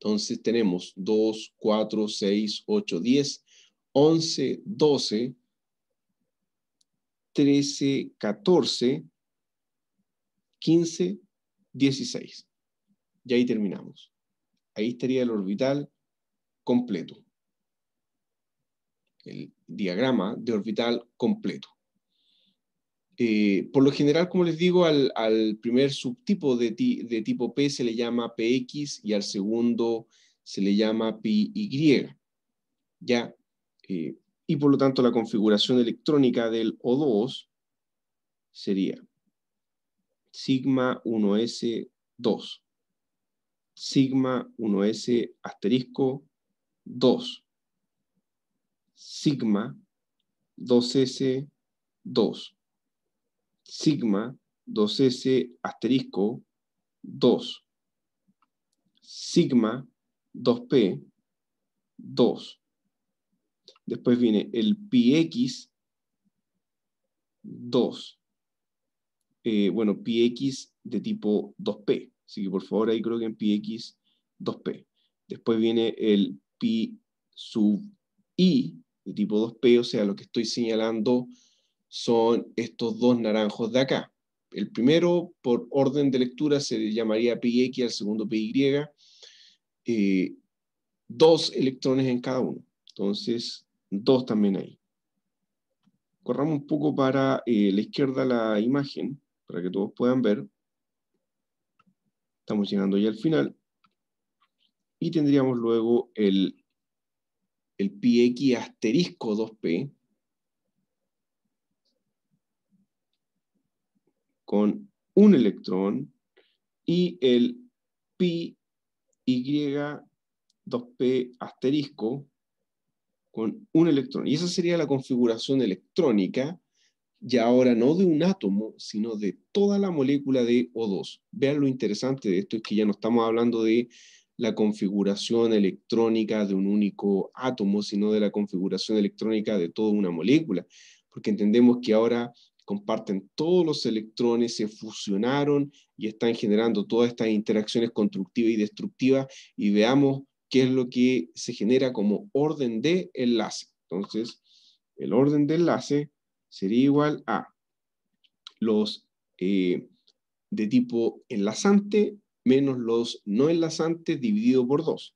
Entonces tenemos 2, 4, 6, 8, 10, 11, 12, 13, 14, 15, 16. Y ahí terminamos ahí estaría el orbital completo. El diagrama de orbital completo. Eh, por lo general, como les digo, al, primer subtipo de, tipo P se le llama PX y al segundo se le llama PY. ¿ya? Eh, y por lo tanto, la configuración electrónica del O2 sería sigma 1S2 sigma 1S asterisco 2, sigma 2S 2, sigma 2S asterisco 2, sigma 2P 2. Después viene el px 2. Eh, bueno, px de tipo 2P. Así que por favor ahí creo que en px 2p. Después viene el pi sub i de tipo 2p, o sea, lo que estoy señalando son estos dos naranjos de acá. El primero, por orden de lectura, se llamaría x, el segundo pi Eh, dos electrones en cada uno. Entonces, dos también ahí. Corramos un poco para eh, la izquierda la imagen, para que todos puedan ver. Estamos llegando ya al final. Y tendríamos luego el, el x asterisco 2P con un electrón y el y 2P asterisco con un electrón. Y esa sería la configuración electrónica y ahora no de un átomo, sino de toda la molécula de O2. Vean lo interesante de esto, es que ya no estamos hablando de la configuración electrónica de un único átomo, sino de la configuración electrónica de toda una molécula, porque entendemos que ahora comparten todos los electrones, se fusionaron y están generando todas estas interacciones constructivas y destructivas, y veamos qué es lo que se genera como orden de enlace. Entonces, el orden de enlace sería igual a los eh, de tipo enlazante menos los no enlazantes dividido por 2.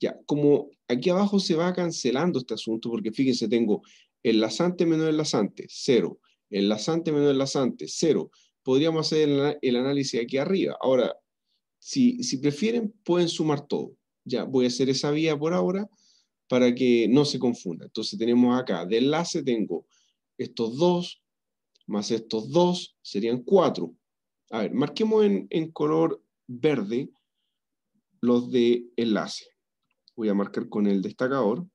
Ya, como aquí abajo se va cancelando este asunto, porque fíjense, tengo enlazante menos enlazante, 0, enlazante menos enlazante, 0. Podríamos hacer el, el, análisis aquí arriba. Ahora, si, si prefieren, pueden sumar todo. Ya, voy a hacer esa vía por ahora para que no se confunda. Entonces tenemos acá, de enlace tengo estos dos, más estos dos, serían 4. A ver, marquemos en, en color verde los de enlace. Voy a marcar con el destacador.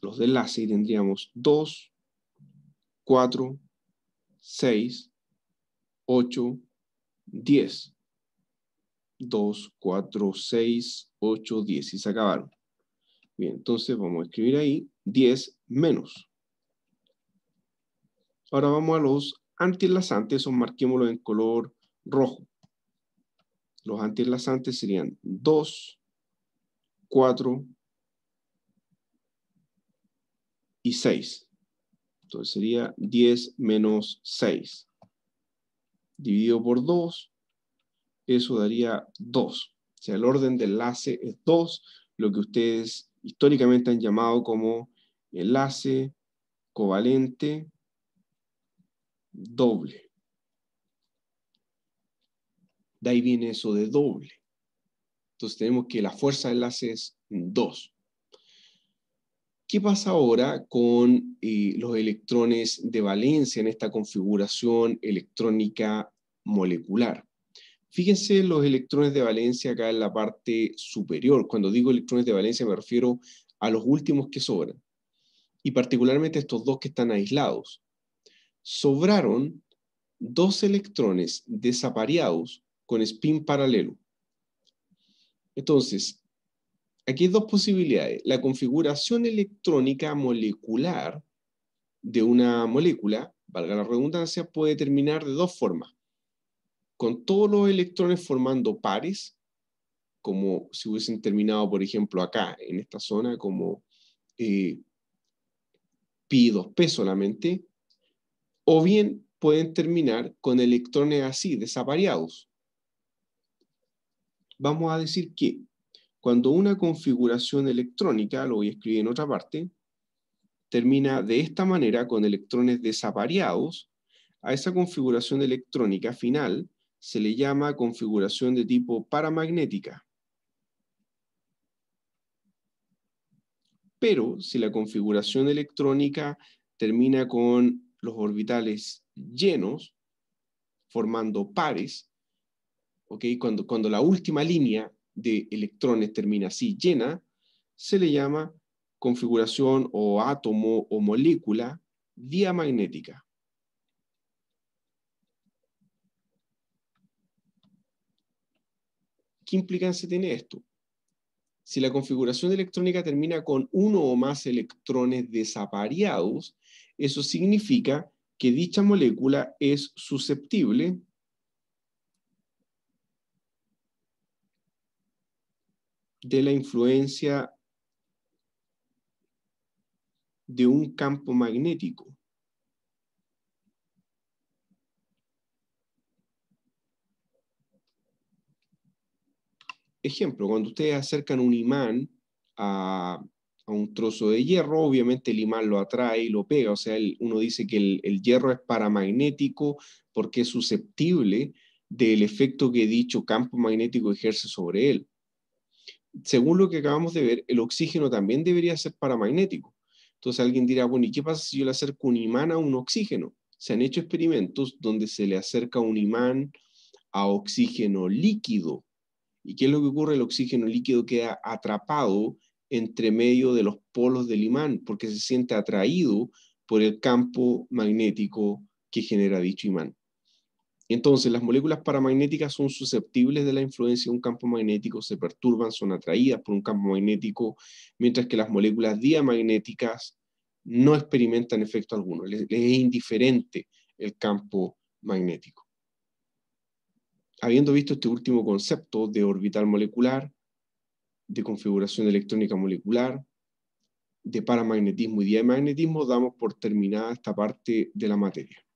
Los de enlace y tendríamos 2, 4, 6, 8, 10. 2, 4, 6, 8, 10. Y se acabaron. Bien, entonces vamos a escribir ahí 10 menos. Ahora vamos a los antilazantes. o marquémoslo en color rojo. Los antilazantes serían 2, 4 y 6. Entonces sería 10 menos 6. Dividido por 2, eso daría 2. O sea, el orden de enlace es 2, lo que ustedes históricamente han llamado como enlace covalente doble. De ahí viene eso de doble. Entonces tenemos que la fuerza de enlace es 2. ¿Qué pasa ahora con eh, los electrones de valencia en esta configuración electrónica molecular? Fíjense los electrones de valencia acá en la parte superior. Cuando digo electrones de valencia me refiero a los últimos que sobran y particularmente estos dos que están aislados. Sobraron dos electrones desapareados con spin paralelo. Entonces, aquí hay dos posibilidades. La configuración electrónica molecular de una molécula, valga la redundancia, puede terminar de dos formas. Con todos los electrones formando pares, como si hubiesen terminado, por ejemplo, acá, en esta zona, como eh, Pi2P solamente, o bien pueden terminar con electrones así, desapareados. Vamos a decir que cuando una configuración electrónica, lo voy a escribir en otra parte, termina de esta manera con electrones desapareados, a esa configuración electrónica final se le llama configuración de tipo paramagnética. pero si la configuración electrónica termina con los orbitales llenos, formando pares, ¿okay? cuando, cuando la última línea de electrones termina así, llena, se le llama configuración o átomo o molécula diamagnética. ¿Qué implicancia tiene esto? si la configuración electrónica termina con uno o más electrones desapareados, eso significa que dicha molécula es susceptible de la influencia de un campo magnético. Ejemplo, cuando ustedes acercan un imán a, un trozo de hierro, obviamente el imán lo atrae y lo pega, o sea, uno dice que el, el, hierro es paramagnético porque es susceptible del efecto que dicho campo magnético ejerce sobre él. Según lo que acabamos de ver, el oxígeno también debería ser paramagnético. Entonces alguien dirá, bueno, ¿y qué pasa si yo le acerco un imán a un oxígeno? Se han hecho experimentos donde se le acerca un imán a oxígeno líquido ¿Y qué es lo que ocurre? El oxígeno líquido queda atrapado entre medio de los polos del imán porque se siente atraído por el campo magnético que genera dicho imán. Entonces, las moléculas paramagnéticas son susceptibles de la influencia de un campo magnético, se perturban, son atraídas por un campo magnético, mientras que las moléculas diamagnéticas no experimentan efecto alguno, les, es indiferente el campo magnético habiendo visto este último concepto de orbital molecular, de configuración electrónica molecular, de paramagnetismo y diamagnetismo, damos por terminada esta parte de la materia.